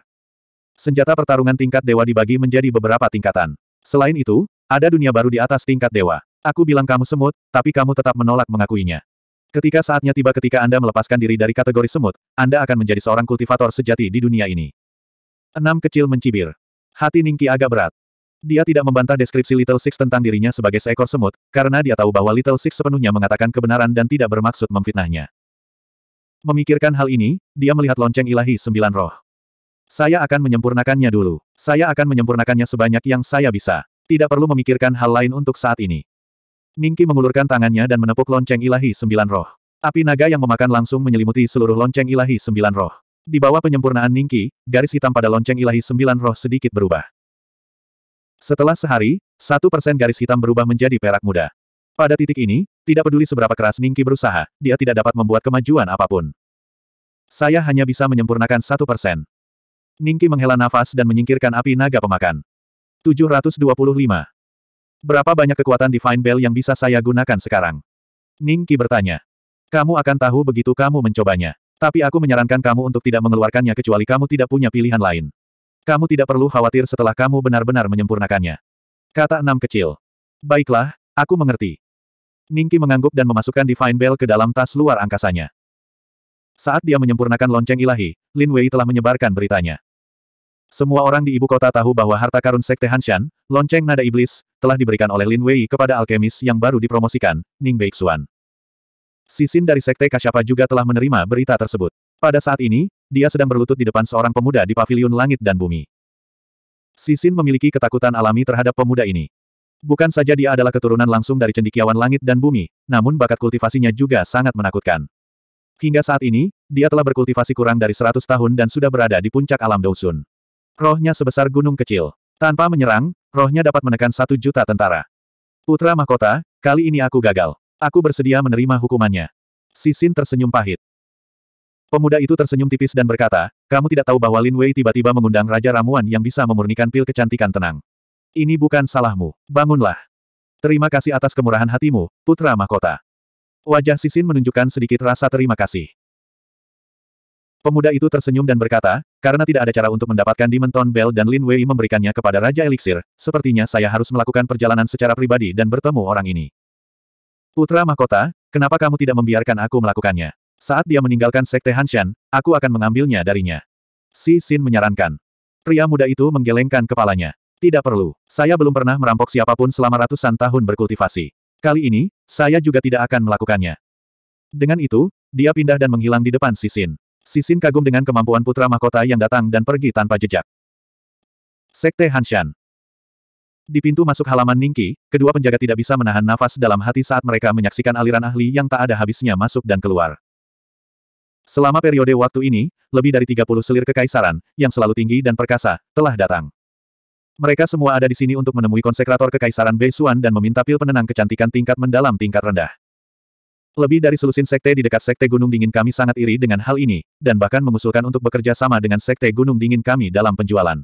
Senjata pertarungan tingkat dewa dibagi menjadi beberapa tingkatan. Selain itu, ada dunia baru di atas tingkat dewa. Aku bilang kamu semut, tapi kamu tetap menolak mengakuinya. Ketika saatnya tiba ketika Anda melepaskan diri dari kategori semut, Anda akan menjadi seorang kultivator sejati di dunia ini. Enam kecil mencibir. Hati Ningki agak berat. Dia tidak membantah deskripsi Little Six tentang dirinya sebagai seekor semut, karena dia tahu bahwa Little Six sepenuhnya mengatakan kebenaran dan tidak bermaksud memfitnahnya. Memikirkan hal ini, dia melihat lonceng ilahi sembilan roh. Saya akan menyempurnakannya dulu. Saya akan menyempurnakannya sebanyak yang saya bisa. Tidak perlu memikirkan hal lain untuk saat ini. Ningki mengulurkan tangannya dan menepuk lonceng ilahi sembilan roh. Api naga yang memakan langsung menyelimuti seluruh lonceng ilahi sembilan roh. Di bawah penyempurnaan Ningki, garis hitam pada lonceng ilahi sembilan roh sedikit berubah. Setelah sehari, satu persen garis hitam berubah menjadi perak muda. Pada titik ini, tidak peduli seberapa keras Ningki berusaha, dia tidak dapat membuat kemajuan apapun. Saya hanya bisa menyempurnakan satu persen. Ningki menghela nafas dan menyingkirkan api naga pemakan. 725. Berapa banyak kekuatan Divine Bell yang bisa saya gunakan sekarang? Ningki bertanya. Kamu akan tahu begitu kamu mencobanya. Tapi aku menyarankan kamu untuk tidak mengeluarkannya kecuali kamu tidak punya pilihan lain. Kamu tidak perlu khawatir setelah kamu benar-benar menyempurnakannya. Kata enam kecil. Baiklah, aku mengerti. Ningki mengangguk dan memasukkan Divine Bell ke dalam tas luar angkasanya. Saat dia menyempurnakan lonceng ilahi, Lin Wei telah menyebarkan beritanya. Semua orang di ibu kota tahu bahwa harta karun Sekte Hanshan, lonceng nada iblis, telah diberikan oleh Lin Wei kepada alkemis yang baru dipromosikan, Ning Beixuan. Sisin dari Sekte Kasyapa juga telah menerima berita tersebut. Pada saat ini, dia sedang berlutut di depan seorang pemuda di paviliun langit dan bumi. Sisin memiliki ketakutan alami terhadap pemuda ini. Bukan saja dia adalah keturunan langsung dari cendikiawan langit dan bumi, namun bakat kultivasinya juga sangat menakutkan. Hingga saat ini, dia telah berkultivasi kurang dari 100 tahun dan sudah berada di puncak alam Dousun. Rohnya sebesar gunung kecil. Tanpa menyerang, rohnya dapat menekan satu juta tentara. Putra mahkota, kali ini aku gagal. Aku bersedia menerima hukumannya. Sisin tersenyum pahit. Pemuda itu tersenyum tipis dan berkata, kamu tidak tahu bahwa Lin Wei tiba-tiba mengundang Raja Ramuan yang bisa memurnikan pil kecantikan tenang. Ini bukan salahmu. Bangunlah. Terima kasih atas kemurahan hatimu, Putra Mahkota. Wajah Sisin menunjukkan sedikit rasa terima kasih. Pemuda itu tersenyum dan berkata, karena tidak ada cara untuk mendapatkan Dimenton Bell dan Lin Wei memberikannya kepada Raja Elixir, sepertinya saya harus melakukan perjalanan secara pribadi dan bertemu orang ini. Putra Mahkota, kenapa kamu tidak membiarkan aku melakukannya? Saat dia meninggalkan Sekte Hanshan, aku akan mengambilnya darinya. Si Xin menyarankan. Pria muda itu menggelengkan kepalanya. Tidak perlu. Saya belum pernah merampok siapapun selama ratusan tahun berkultivasi. Kali ini, saya juga tidak akan melakukannya. Dengan itu, dia pindah dan menghilang di depan Si Xin. Sisin kagum dengan kemampuan putra mahkota yang datang dan pergi tanpa jejak. Sekte Hanshan Di pintu masuk halaman Ningki, kedua penjaga tidak bisa menahan nafas dalam hati saat mereka menyaksikan aliran ahli yang tak ada habisnya masuk dan keluar. Selama periode waktu ini, lebih dari 30 selir kekaisaran, yang selalu tinggi dan perkasa, telah datang. Mereka semua ada di sini untuk menemui konsekrator kekaisaran Beisuan dan meminta pil penenang kecantikan tingkat mendalam tingkat rendah. Lebih dari selusin sekte di dekat sekte Gunung Dingin kami sangat iri dengan hal ini, dan bahkan mengusulkan untuk bekerja sama dengan sekte Gunung Dingin kami dalam penjualan.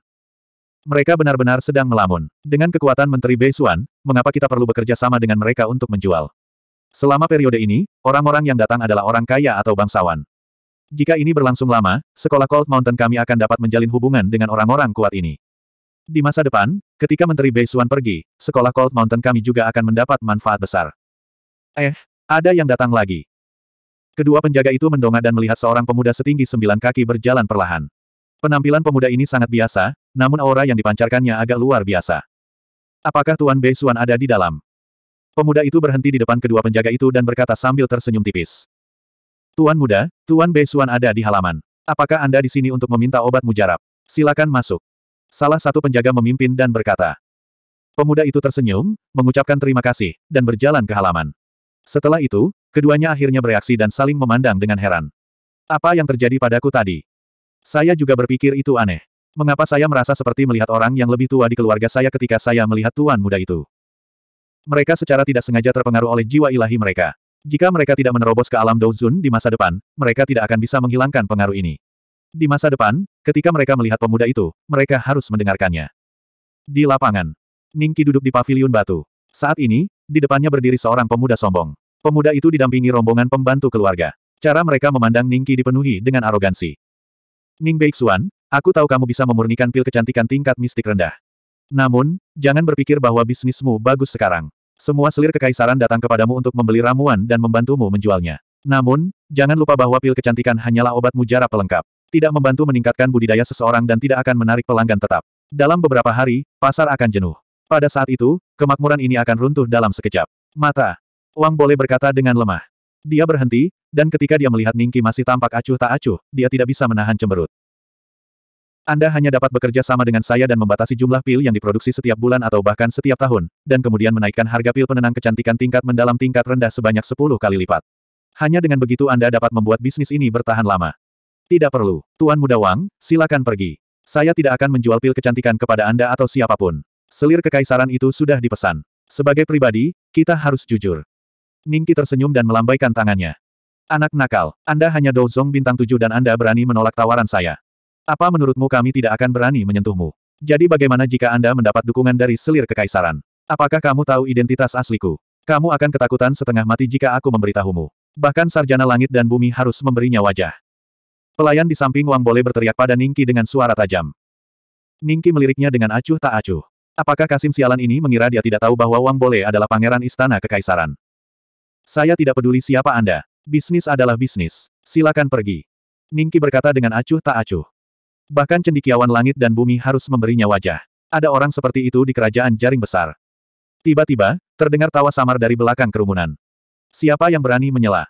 Mereka benar-benar sedang melamun. Dengan kekuatan Menteri Bei Beisuan, mengapa kita perlu bekerja sama dengan mereka untuk menjual? Selama periode ini, orang-orang yang datang adalah orang kaya atau bangsawan. Jika ini berlangsung lama, sekolah Cold Mountain kami akan dapat menjalin hubungan dengan orang-orang kuat ini. Di masa depan, ketika Menteri Bei Beisuan pergi, sekolah Cold Mountain kami juga akan mendapat manfaat besar. Eh, ada yang datang lagi. Kedua penjaga itu mendongak dan melihat seorang pemuda setinggi sembilan kaki berjalan perlahan. Penampilan pemuda ini sangat biasa, namun aura yang dipancarkannya agak luar biasa. Apakah Tuan Bei Suan ada di dalam? Pemuda itu berhenti di depan kedua penjaga itu dan berkata sambil tersenyum tipis. Tuan muda, Tuan Bei Suan ada di halaman. Apakah Anda di sini untuk meminta obat mujarab? Silakan masuk. Salah satu penjaga memimpin dan berkata. Pemuda itu tersenyum, mengucapkan terima kasih, dan berjalan ke halaman. Setelah itu, keduanya akhirnya bereaksi dan saling memandang dengan heran. Apa yang terjadi padaku tadi? Saya juga berpikir itu aneh. Mengapa saya merasa seperti melihat orang yang lebih tua di keluarga saya ketika saya melihat tuan muda itu? Mereka secara tidak sengaja terpengaruh oleh jiwa ilahi mereka. Jika mereka tidak menerobos ke alam Douzun di masa depan, mereka tidak akan bisa menghilangkan pengaruh ini. Di masa depan, ketika mereka melihat pemuda itu, mereka harus mendengarkannya. Di lapangan, Ningki duduk di paviliun batu. Saat ini, di depannya berdiri seorang pemuda sombong. Pemuda itu didampingi rombongan pembantu keluarga. Cara mereka memandang Ningqi dipenuhi dengan arogansi. Ning Beixuan, aku tahu kamu bisa memurnikan pil kecantikan tingkat mistik rendah. Namun, jangan berpikir bahwa bisnismu bagus sekarang. Semua selir kekaisaran datang kepadamu untuk membeli ramuan dan membantumu menjualnya. Namun, jangan lupa bahwa pil kecantikan hanyalah obat mujarab pelengkap. Tidak membantu meningkatkan budidaya seseorang dan tidak akan menarik pelanggan tetap. Dalam beberapa hari, pasar akan jenuh. Pada saat itu, kemakmuran ini akan runtuh dalam sekejap. Mata, Wang boleh berkata dengan lemah. Dia berhenti, dan ketika dia melihat Ningki masih tampak acuh tak acuh, dia tidak bisa menahan cemberut. Anda hanya dapat bekerja sama dengan saya dan membatasi jumlah pil yang diproduksi setiap bulan atau bahkan setiap tahun, dan kemudian menaikkan harga pil penenang kecantikan tingkat mendalam tingkat rendah sebanyak 10 kali lipat. Hanya dengan begitu Anda dapat membuat bisnis ini bertahan lama. Tidak perlu, Tuan Muda Wang, silakan pergi. Saya tidak akan menjual pil kecantikan kepada Anda atau siapapun. Selir kekaisaran itu sudah dipesan. Sebagai pribadi, kita harus jujur. Ningki tersenyum dan melambaikan tangannya. Anak nakal, Anda hanya Douzong bintang tujuh dan Anda berani menolak tawaran saya. Apa menurutmu kami tidak akan berani menyentuhmu? Jadi bagaimana jika Anda mendapat dukungan dari selir kekaisaran? Apakah kamu tahu identitas asliku? Kamu akan ketakutan setengah mati jika aku memberitahumu. Bahkan sarjana langit dan bumi harus memberinya wajah. Pelayan di samping Wang boleh berteriak pada Ningki dengan suara tajam. Ningki meliriknya dengan acuh tak acuh. Apakah Kasim sialan ini mengira dia tidak tahu bahwa Wang Bole adalah pangeran istana kekaisaran? Saya tidak peduli siapa Anda. Bisnis adalah bisnis. Silakan pergi. Ningki berkata dengan acuh tak acuh. Bahkan cendikiawan langit dan bumi harus memberinya wajah. Ada orang seperti itu di kerajaan jaring besar. Tiba-tiba, terdengar tawa samar dari belakang kerumunan. Siapa yang berani menyela?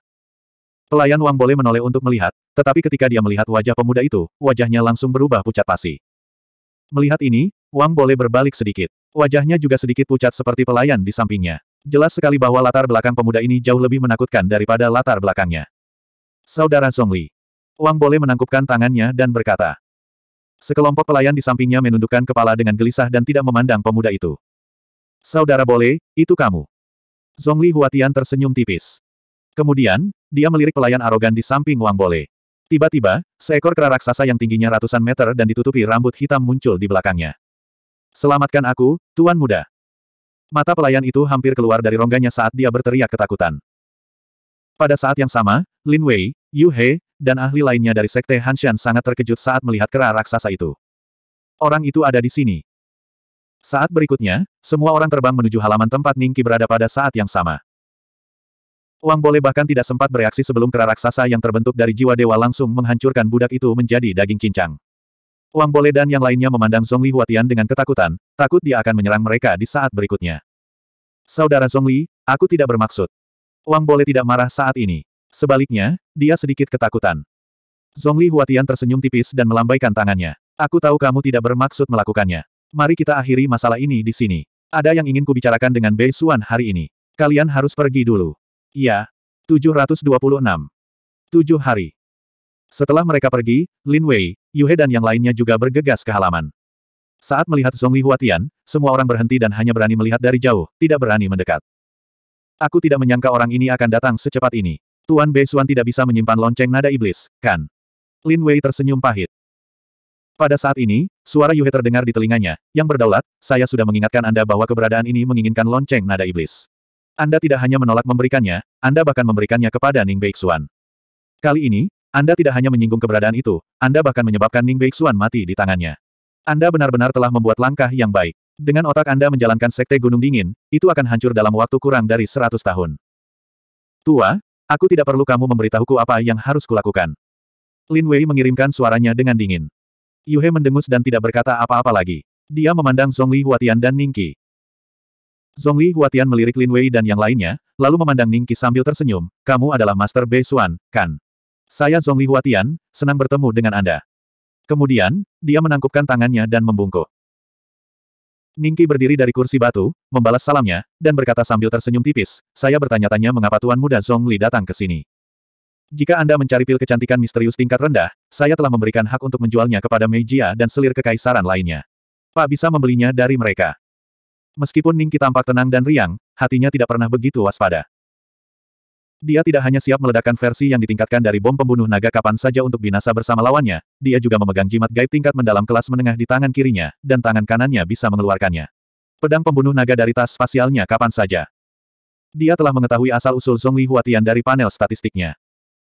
Pelayan Wang boleh menoleh untuk melihat, tetapi ketika dia melihat wajah pemuda itu, wajahnya langsung berubah pucat pasi. Melihat ini, Wang boleh berbalik sedikit. Wajahnya juga sedikit pucat seperti pelayan di sampingnya. Jelas sekali bahwa latar belakang pemuda ini jauh lebih menakutkan daripada latar belakangnya. Saudara Li, Wang Bole menangkupkan tangannya dan berkata. Sekelompok pelayan di sampingnya menundukkan kepala dengan gelisah dan tidak memandang pemuda itu. Saudara Bole, itu kamu. Zhongli Huatian tersenyum tipis. Kemudian, dia melirik pelayan arogan di samping Wang Bole. Tiba-tiba, seekor kera raksasa yang tingginya ratusan meter dan ditutupi rambut hitam muncul di belakangnya. Selamatkan aku, Tuan Muda. Mata pelayan itu hampir keluar dari rongganya saat dia berteriak ketakutan. Pada saat yang sama, Lin Wei, Yu He, dan ahli lainnya dari Sekte Hanshan sangat terkejut saat melihat kera raksasa itu. Orang itu ada di sini. Saat berikutnya, semua orang terbang menuju halaman tempat Ningki berada pada saat yang sama. Wang Bole bahkan tidak sempat bereaksi sebelum kera raksasa yang terbentuk dari jiwa dewa langsung menghancurkan budak itu menjadi daging cincang. Wang Bole dan yang lainnya memandang Zhongli Li Huatian dengan ketakutan, takut dia akan menyerang mereka di saat berikutnya. Saudara Zhongli, aku tidak bermaksud. Wang boleh tidak marah saat ini. Sebaliknya, dia sedikit ketakutan. Zhongli Huatian tersenyum tipis dan melambaikan tangannya. Aku tahu kamu tidak bermaksud melakukannya. Mari kita akhiri masalah ini di sini. Ada yang ingin kubicarakan dengan Bei Xuan hari ini. Kalian harus pergi dulu. Iya. 726. Tujuh hari. Setelah mereka pergi, Lin Wei, Yuhe dan yang lainnya juga bergegas ke halaman. Saat melihat Zhongli Huatian, semua orang berhenti dan hanya berani melihat dari jauh, tidak berani mendekat. Aku tidak menyangka orang ini akan datang secepat ini. Tuan Bei Xuan tidak bisa menyimpan lonceng nada iblis, kan? Lin Wei tersenyum pahit. Pada saat ini, suara Yuhe terdengar di telinganya, yang berdaulat, saya sudah mengingatkan Anda bahwa keberadaan ini menginginkan lonceng nada iblis. Anda tidak hanya menolak memberikannya, Anda bahkan memberikannya kepada Ning Bei Xuan. Kali ini, Anda tidak hanya menyinggung keberadaan itu, Anda bahkan menyebabkan Ning Bei Xuan mati di tangannya. Anda benar-benar telah membuat langkah yang baik. Dengan otak Anda menjalankan sekte gunung dingin, itu akan hancur dalam waktu kurang dari seratus tahun. Tua, aku tidak perlu kamu memberitahuku apa yang harus kulakukan. Lin Wei mengirimkan suaranya dengan dingin. Yuhe mendengus dan tidak berkata apa-apa lagi. Dia memandang Zhongli Huatian dan Ningqi. Zhongli Huatian melirik Lin Wei dan yang lainnya, lalu memandang Ningqi sambil tersenyum, kamu adalah Master Bei Xuan, kan? Saya Zhongli Huatian, senang bertemu dengan Anda. Kemudian, dia menangkupkan tangannya dan membungkuk. Ningki berdiri dari kursi batu, membalas salamnya, dan berkata sambil tersenyum tipis, saya bertanya-tanya mengapa Tuan Muda Zhongli datang ke sini. Jika Anda mencari pil kecantikan misterius tingkat rendah, saya telah memberikan hak untuk menjualnya kepada Meijia dan selir kekaisaran lainnya. Pak bisa membelinya dari mereka. Meskipun Ningki tampak tenang dan riang, hatinya tidak pernah begitu waspada. Dia tidak hanya siap meledakkan versi yang ditingkatkan dari bom pembunuh naga kapan saja untuk binasa bersama lawannya, dia juga memegang jimat gaib tingkat mendalam kelas menengah di tangan kirinya, dan tangan kanannya bisa mengeluarkannya. Pedang pembunuh naga dari tas spasialnya kapan saja. Dia telah mengetahui asal-usul Zhongli Huatian dari panel statistiknya.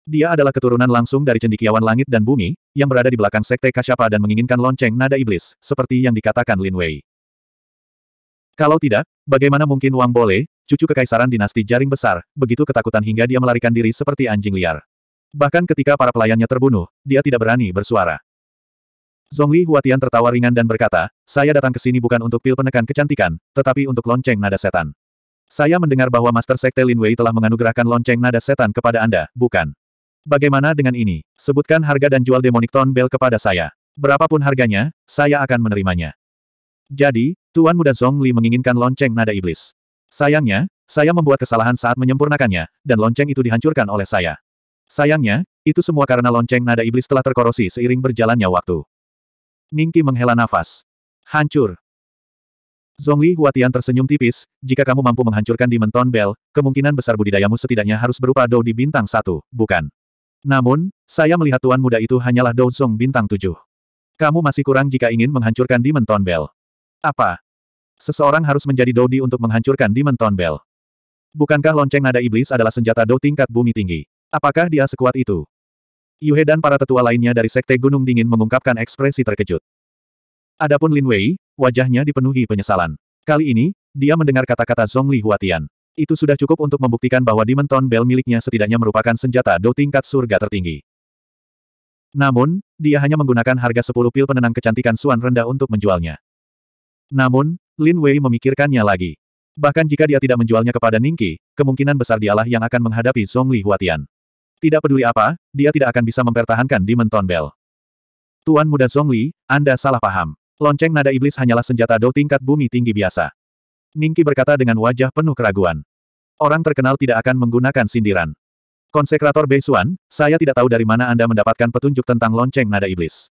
Dia adalah keturunan langsung dari cendikiawan langit dan bumi, yang berada di belakang sekte Kasyapa dan menginginkan lonceng nada iblis, seperti yang dikatakan Lin Wei. Kalau tidak, bagaimana mungkin Wang Bole, cucu kekaisaran dinasti jaring besar, begitu ketakutan hingga dia melarikan diri seperti anjing liar. Bahkan ketika para pelayannya terbunuh, dia tidak berani bersuara. Zhongli Huatian tertawa ringan dan berkata, saya datang ke sini bukan untuk pil penekan kecantikan, tetapi untuk lonceng nada setan. Saya mendengar bahwa Master Sekte Lin Wei telah menganugerahkan lonceng nada setan kepada Anda, bukan? Bagaimana dengan ini? Sebutkan harga dan jual Demonic Ton Bell kepada saya. Berapapun harganya, saya akan menerimanya. Jadi, Tuan Muda Zhongli menginginkan lonceng nada iblis. Sayangnya, saya membuat kesalahan saat menyempurnakannya, dan lonceng itu dihancurkan oleh saya. Sayangnya, itu semua karena lonceng nada iblis telah terkorosi seiring berjalannya waktu. Ningki menghela nafas. Hancur. Zhongli Huatian tersenyum tipis, jika kamu mampu menghancurkan di menton Bell, kemungkinan besar budidayamu setidaknya harus berupa dou di bintang satu, bukan? Namun, saya melihat tuan muda itu hanyalah dou Zhong bintang tujuh. Kamu masih kurang jika ingin menghancurkan di menton Bell. Apa, Seseorang harus menjadi Dodi untuk menghancurkan Town Bell. Bukankah lonceng nada iblis adalah senjata Dou tingkat bumi tinggi? Apakah dia sekuat itu? Yuhe dan para tetua lainnya dari Sekte Gunung Dingin mengungkapkan ekspresi terkejut. Adapun Lin Wei, wajahnya dipenuhi penyesalan. Kali ini, dia mendengar kata-kata Song Li Huatian. Itu sudah cukup untuk membuktikan bahwa Town Bell miliknya setidaknya merupakan senjata Dou tingkat surga tertinggi. Namun, dia hanya menggunakan harga 10 pil penenang kecantikan Suan rendah untuk menjualnya. Namun, Lin Wei memikirkannya lagi. Bahkan jika dia tidak menjualnya kepada Ningqi, kemungkinan besar dialah yang akan menghadapi Song Li Huatian. Tidak peduli apa, dia tidak akan bisa mempertahankan Dimenton Bell. Tuan muda Song Li, Anda salah paham. Lonceng nada iblis hanyalah senjata do tingkat bumi tinggi biasa. Ningqi berkata dengan wajah penuh keraguan. Orang terkenal tidak akan menggunakan sindiran. Konsekrator Beisuan, saya tidak tahu dari mana Anda mendapatkan petunjuk tentang lonceng nada iblis.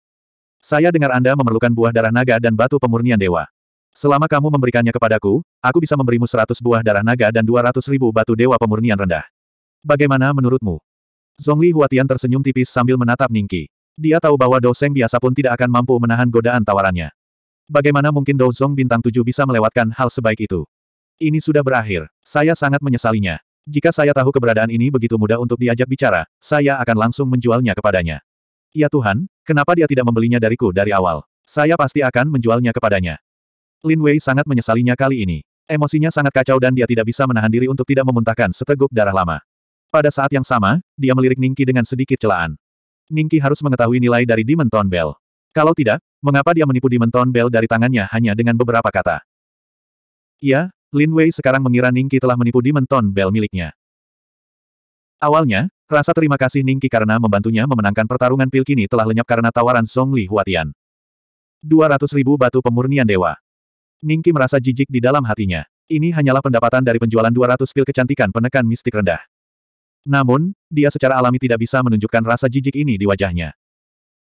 Saya dengar Anda memerlukan buah darah naga dan batu pemurnian dewa. Selama kamu memberikannya kepadaku, aku bisa memberimu seratus buah darah naga dan dua ratus ribu batu dewa pemurnian rendah. Bagaimana menurutmu? Zhongli Huatian tersenyum tipis sambil menatap Ningki. Dia tahu bahwa Dou Seng biasa pun tidak akan mampu menahan godaan tawarannya. Bagaimana mungkin Dou Zong bintang tujuh bisa melewatkan hal sebaik itu? Ini sudah berakhir. Saya sangat menyesalinya. Jika saya tahu keberadaan ini begitu mudah untuk diajak bicara, saya akan langsung menjualnya kepadanya. Ya Tuhan, kenapa dia tidak membelinya dariku dari awal? Saya pasti akan menjualnya kepadanya. Lin Wei sangat menyesalinya kali ini. Emosinya sangat kacau dan dia tidak bisa menahan diri untuk tidak memuntahkan seteguk darah lama. Pada saat yang sama, dia melirik Ningki dengan sedikit celaan. Ningki harus mengetahui nilai dari Demon Town Bell. Kalau tidak, mengapa dia menipu Demon Town Bell dari tangannya hanya dengan beberapa kata? Ya, Lin Wei sekarang mengira Ningki telah menipu Demon Town Bell miliknya. Awalnya, rasa terima kasih Ningki karena membantunya memenangkan pertarungan pil kini telah lenyap karena tawaran Song Li Huatian. 200 ribu batu pemurnian dewa. Ningki merasa jijik di dalam hatinya. Ini hanyalah pendapatan dari penjualan 200 pil kecantikan penekan mistik rendah. Namun, dia secara alami tidak bisa menunjukkan rasa jijik ini di wajahnya.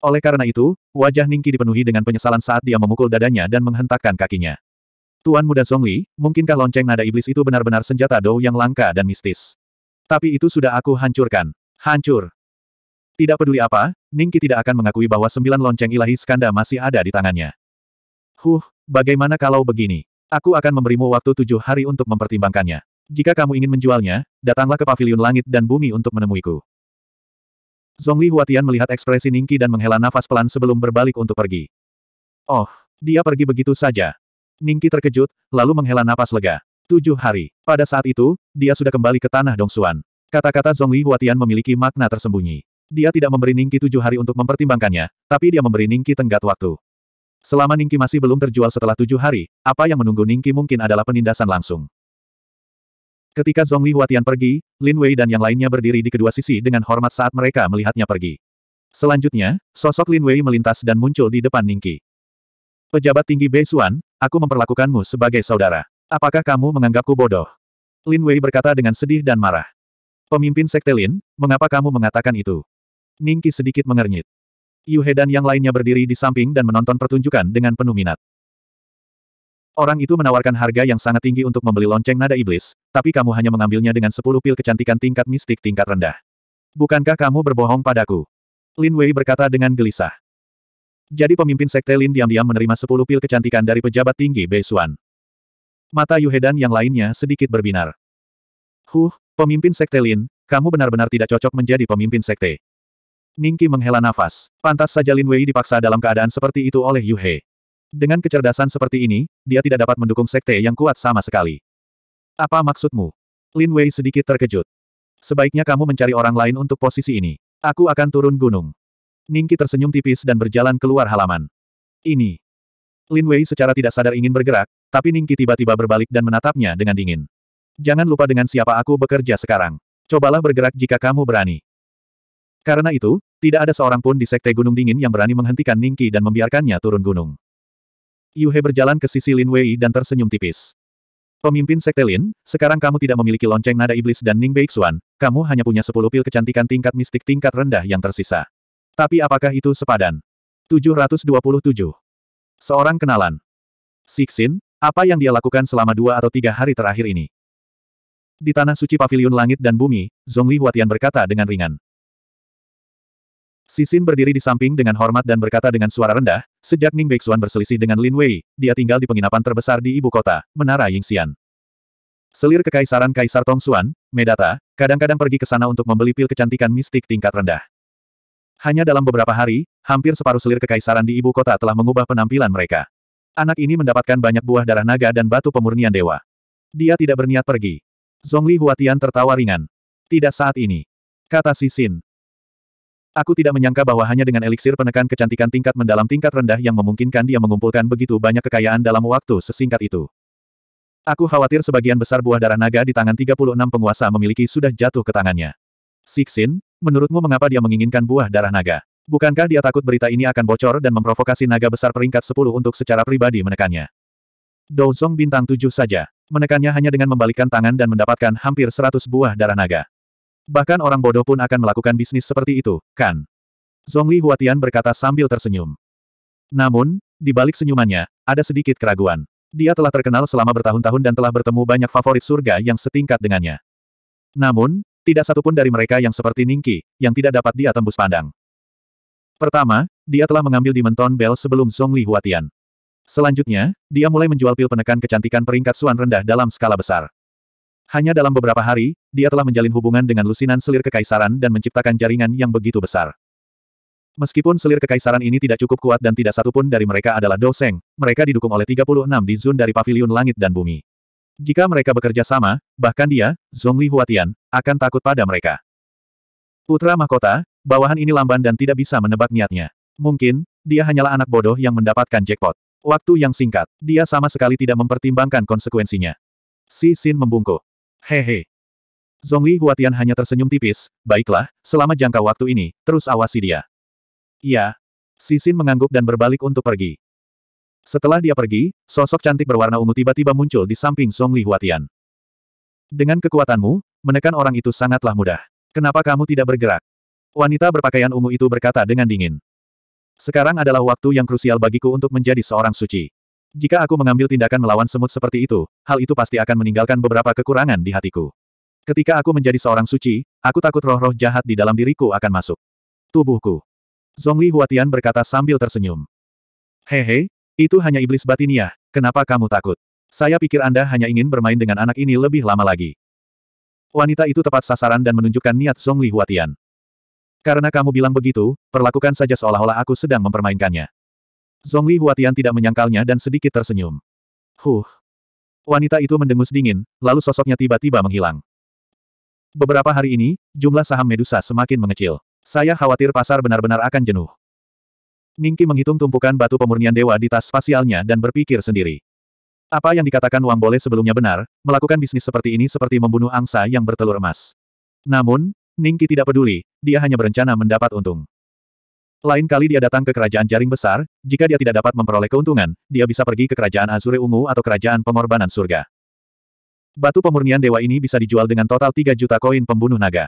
Oleh karena itu, wajah Ningki dipenuhi dengan penyesalan saat dia memukul dadanya dan menghentakkan kakinya. Tuan muda Zhongli, mungkinkah lonceng nada iblis itu benar-benar senjata dou yang langka dan mistis? Tapi itu sudah aku hancurkan. Hancur. Tidak peduli apa, Ningki tidak akan mengakui bahwa sembilan lonceng ilahi skanda masih ada di tangannya. Huh, Bagaimana kalau begini? Aku akan memberimu waktu tujuh hari untuk mempertimbangkannya. Jika kamu ingin menjualnya, datanglah ke Paviliun langit dan bumi untuk menemuiku. Zhongli Huatian melihat ekspresi Ningki dan menghela nafas pelan sebelum berbalik untuk pergi. Oh, dia pergi begitu saja. Ningki terkejut, lalu menghela nafas lega. Tujuh hari. Pada saat itu, dia sudah kembali ke tanah Dongsuan. Kata-kata Zhongli Huatian memiliki makna tersembunyi. Dia tidak memberi Ningki tujuh hari untuk mempertimbangkannya, tapi dia memberi Ningki tenggat waktu. Selama Ningki masih belum terjual setelah tujuh hari, apa yang menunggu Ningki mungkin adalah penindasan langsung. Ketika Zhongli Huatian pergi, Lin Wei dan yang lainnya berdiri di kedua sisi dengan hormat saat mereka melihatnya pergi. Selanjutnya, sosok Lin Wei melintas dan muncul di depan Ningki. Pejabat tinggi Bei Xuan, aku memperlakukanmu sebagai saudara. Apakah kamu menganggapku bodoh? Lin Wei berkata dengan sedih dan marah. Pemimpin Sekte Lin, mengapa kamu mengatakan itu? Ningki sedikit mengernyit. Yuhe dan yang lainnya berdiri di samping dan menonton pertunjukan dengan penuh minat. Orang itu menawarkan harga yang sangat tinggi untuk membeli lonceng nada iblis, tapi kamu hanya mengambilnya dengan 10 pil kecantikan tingkat mistik tingkat rendah. Bukankah kamu berbohong padaku? Lin Wei berkata dengan gelisah. Jadi pemimpin sekte Lin diam-diam menerima 10 pil kecantikan dari pejabat tinggi Beisuan. Mata Yuhe dan yang lainnya sedikit berbinar. Huh, pemimpin sekte Lin, kamu benar-benar tidak cocok menjadi pemimpin sekte. Ningki menghela nafas. Pantas saja Lin Wei dipaksa dalam keadaan seperti itu oleh Yu He. Dengan kecerdasan seperti ini, dia tidak dapat mendukung sekte yang kuat sama sekali. Apa maksudmu? Lin Wei sedikit terkejut. Sebaiknya kamu mencari orang lain untuk posisi ini. Aku akan turun gunung. Ningki tersenyum tipis dan berjalan keluar halaman. Ini. Lin Wei secara tidak sadar ingin bergerak, tapi Ningki tiba-tiba berbalik dan menatapnya dengan dingin. Jangan lupa dengan siapa aku bekerja sekarang. Cobalah bergerak jika kamu berani. Karena itu, tidak ada seorang pun di Sekte Gunung Dingin yang berani menghentikan Ningki dan membiarkannya turun gunung. Yuhe berjalan ke sisi Lin Wei dan tersenyum tipis. Pemimpin Sekte Lin, sekarang kamu tidak memiliki lonceng nada iblis dan Ning Beixuan, kamu hanya punya 10 pil kecantikan tingkat mistik tingkat rendah yang tersisa. Tapi apakah itu sepadan? 727. Seorang kenalan. Sixin, apa yang dia lakukan selama dua atau tiga hari terakhir ini? Di Tanah Suci Paviliun Langit dan Bumi, Zhongli Huatian berkata dengan ringan. Sisin berdiri di samping dengan hormat dan berkata dengan suara rendah, sejak Ning Beixuan berselisih dengan Lin Wei, dia tinggal di penginapan terbesar di ibu kota, Menara Yingxian. Selir kekaisaran Kaisar Tong Xuan, Medata, kadang-kadang pergi ke sana untuk membeli pil kecantikan mistik tingkat rendah. Hanya dalam beberapa hari, hampir separuh selir kekaisaran di ibu kota telah mengubah penampilan mereka. Anak ini mendapatkan banyak buah darah naga dan batu pemurnian dewa. Dia tidak berniat pergi. Zhongli Huatian tertawa ringan. Tidak saat ini. Kata Sisin. Aku tidak menyangka bahwa hanya dengan eliksir penekan kecantikan tingkat mendalam tingkat rendah yang memungkinkan dia mengumpulkan begitu banyak kekayaan dalam waktu sesingkat itu. Aku khawatir sebagian besar buah darah naga di tangan 36 penguasa memiliki sudah jatuh ke tangannya. Sixin, menurutmu mengapa dia menginginkan buah darah naga? Bukankah dia takut berita ini akan bocor dan memprovokasi naga besar peringkat 10 untuk secara pribadi menekannya? Douzong bintang 7 saja. Menekannya hanya dengan membalikkan tangan dan mendapatkan hampir 100 buah darah naga. Bahkan orang bodoh pun akan melakukan bisnis seperti itu, kan? Zhongli Huatian berkata sambil tersenyum. Namun, di balik senyumannya, ada sedikit keraguan. Dia telah terkenal selama bertahun-tahun dan telah bertemu banyak favorit surga yang setingkat dengannya. Namun, tidak satupun dari mereka yang seperti Ningki, yang tidak dapat dia tembus pandang. Pertama, dia telah mengambil Dimenton Bell sebelum Zhongli Huatian. Selanjutnya, dia mulai menjual pil penekan kecantikan peringkat suan rendah dalam skala besar. Hanya dalam beberapa hari, dia telah menjalin hubungan dengan lusinan selir kekaisaran dan menciptakan jaringan yang begitu besar. Meskipun selir kekaisaran ini tidak cukup kuat dan tidak satupun dari mereka adalah doseng, mereka didukung oleh 36 di Zun dari pavilion Langit dan Bumi. Jika mereka bekerja sama, bahkan dia, Zhongli Huatian, akan takut pada mereka. Putra mahkota, bawahan ini lamban dan tidak bisa menebak niatnya. Mungkin, dia hanyalah anak bodoh yang mendapatkan jackpot. Waktu yang singkat, dia sama sekali tidak mempertimbangkan konsekuensinya. Si Sin membungkuk. Hehe. Zhongli Huatian hanya tersenyum tipis, baiklah, selama jangka waktu ini, terus awasi dia. Iya. Sisin mengangguk dan berbalik untuk pergi. Setelah dia pergi, sosok cantik berwarna ungu tiba-tiba muncul di samping Zhongli Huatian. Dengan kekuatanmu, menekan orang itu sangatlah mudah. Kenapa kamu tidak bergerak? Wanita berpakaian ungu itu berkata dengan dingin. Sekarang adalah waktu yang krusial bagiku untuk menjadi seorang suci. Jika aku mengambil tindakan melawan semut seperti itu, hal itu pasti akan meninggalkan beberapa kekurangan di hatiku. Ketika aku menjadi seorang suci, aku takut roh-roh jahat di dalam diriku akan masuk. Tubuhku. Zhongli Huatian berkata sambil tersenyum. Hehe, itu hanya iblis batiniah. kenapa kamu takut? Saya pikir Anda hanya ingin bermain dengan anak ini lebih lama lagi. Wanita itu tepat sasaran dan menunjukkan niat Zhongli Huatian. Karena kamu bilang begitu, perlakukan saja seolah-olah aku sedang mempermainkannya. Zongli Huatian tidak menyangkalnya dan sedikit tersenyum. Huh. Wanita itu mendengus dingin, lalu sosoknya tiba-tiba menghilang. Beberapa hari ini, jumlah saham Medusa semakin mengecil. Saya khawatir pasar benar-benar akan jenuh. Ningki menghitung tumpukan batu pemurnian dewa di tas spasialnya dan berpikir sendiri. Apa yang dikatakan Wang Bole sebelumnya benar, melakukan bisnis seperti ini seperti membunuh angsa yang bertelur emas. Namun, Ningki tidak peduli, dia hanya berencana mendapat untung. Lain kali dia datang ke kerajaan jaring besar, jika dia tidak dapat memperoleh keuntungan, dia bisa pergi ke kerajaan Azure Ungu atau kerajaan pengorbanan surga. Batu pemurnian dewa ini bisa dijual dengan total 3 juta koin pembunuh naga.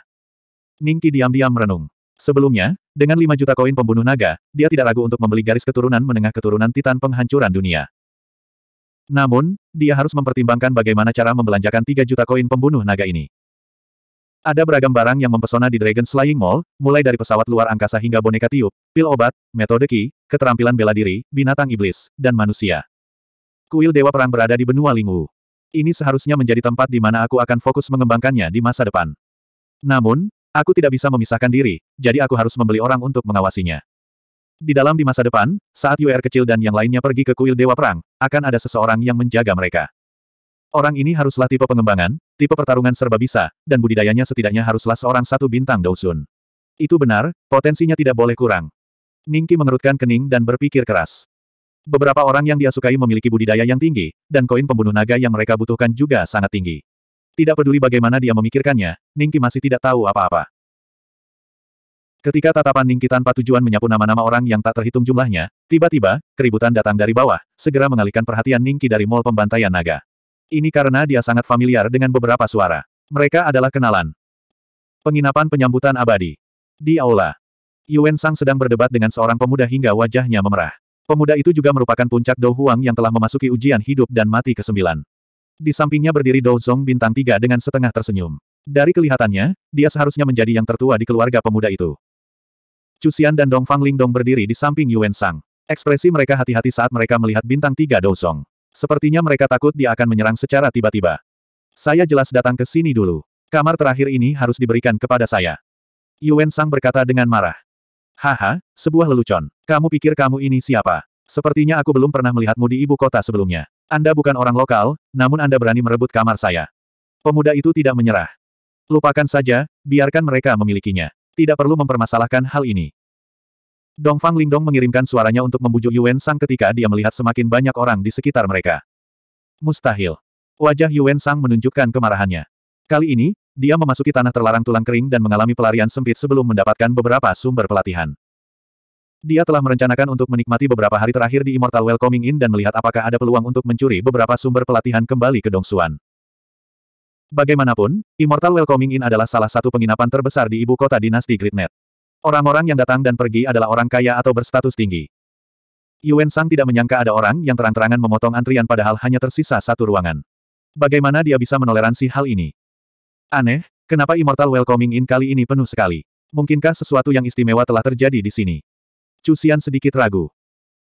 Ningki diam-diam merenung. Sebelumnya, dengan 5 juta koin pembunuh naga, dia tidak ragu untuk membeli garis keturunan menengah keturunan Titan penghancuran dunia. Namun, dia harus mempertimbangkan bagaimana cara membelanjakan 3 juta koin pembunuh naga ini. Ada beragam barang yang mempesona di Dragon Slaying Mall, mulai dari pesawat luar angkasa hingga boneka tiup, pil obat, metode ki, keterampilan bela diri, binatang iblis, dan manusia. Kuil Dewa Perang berada di benua Lingwu. Ini seharusnya menjadi tempat di mana aku akan fokus mengembangkannya di masa depan. Namun, aku tidak bisa memisahkan diri, jadi aku harus membeli orang untuk mengawasinya. Di dalam di masa depan, saat UR kecil dan yang lainnya pergi ke kuil Dewa Perang, akan ada seseorang yang menjaga mereka. Orang ini haruslah tipe pengembangan, Tipe pertarungan serba bisa, dan budidayanya setidaknya haruslah seorang satu bintang Dousun. Itu benar, potensinya tidak boleh kurang. Ningki mengerutkan kening dan berpikir keras. Beberapa orang yang dia sukai memiliki budidaya yang tinggi, dan koin pembunuh naga yang mereka butuhkan juga sangat tinggi. Tidak peduli bagaimana dia memikirkannya, Ningki masih tidak tahu apa-apa. Ketika tatapan Ningki tanpa tujuan menyapu nama-nama orang yang tak terhitung jumlahnya, tiba-tiba, keributan datang dari bawah, segera mengalihkan perhatian Ningki dari mall pembantaian naga. Ini karena dia sangat familiar dengan beberapa suara. Mereka adalah kenalan. Penginapan penyambutan abadi. Di aula. Yuan Sang sedang berdebat dengan seorang pemuda hingga wajahnya memerah. Pemuda itu juga merupakan puncak Dou Huang yang telah memasuki ujian hidup dan mati ke-9. Di sampingnya berdiri Dou Zong bintang tiga dengan setengah tersenyum. Dari kelihatannya, dia seharusnya menjadi yang tertua di keluarga pemuda itu. Chu Xian dan Dong Fang Dong berdiri di samping Yuan Sang. Ekspresi mereka hati-hati saat mereka melihat bintang tiga Dou Zong. Sepertinya mereka takut dia akan menyerang secara tiba-tiba. Saya jelas datang ke sini dulu. Kamar terakhir ini harus diberikan kepada saya. Yuen Sang berkata dengan marah. Haha, sebuah lelucon. Kamu pikir kamu ini siapa? Sepertinya aku belum pernah melihatmu di ibu kota sebelumnya. Anda bukan orang lokal, namun Anda berani merebut kamar saya. Pemuda itu tidak menyerah. Lupakan saja, biarkan mereka memilikinya. Tidak perlu mempermasalahkan hal ini. Dongfang Lingdong mengirimkan suaranya untuk membujuk Yuan Sang ketika dia melihat semakin banyak orang di sekitar mereka. Mustahil. Wajah Yuan Sang menunjukkan kemarahannya. Kali ini, dia memasuki tanah terlarang tulang kering dan mengalami pelarian sempit sebelum mendapatkan beberapa sumber pelatihan. Dia telah merencanakan untuk menikmati beberapa hari terakhir di Immortal Welcoming Inn dan melihat apakah ada peluang untuk mencuri beberapa sumber pelatihan kembali ke Dongsuan. Bagaimanapun, Immortal Welcoming Inn adalah salah satu penginapan terbesar di ibu kota dinasti Gridnet. Orang-orang yang datang dan pergi adalah orang kaya atau berstatus tinggi. Yuan Sang tidak menyangka ada orang yang terang-terangan memotong antrian padahal hanya tersisa satu ruangan. Bagaimana dia bisa menoleransi hal ini? Aneh, kenapa Immortal Welcoming In kali ini penuh sekali? Mungkinkah sesuatu yang istimewa telah terjadi di sini? Cusian sedikit ragu.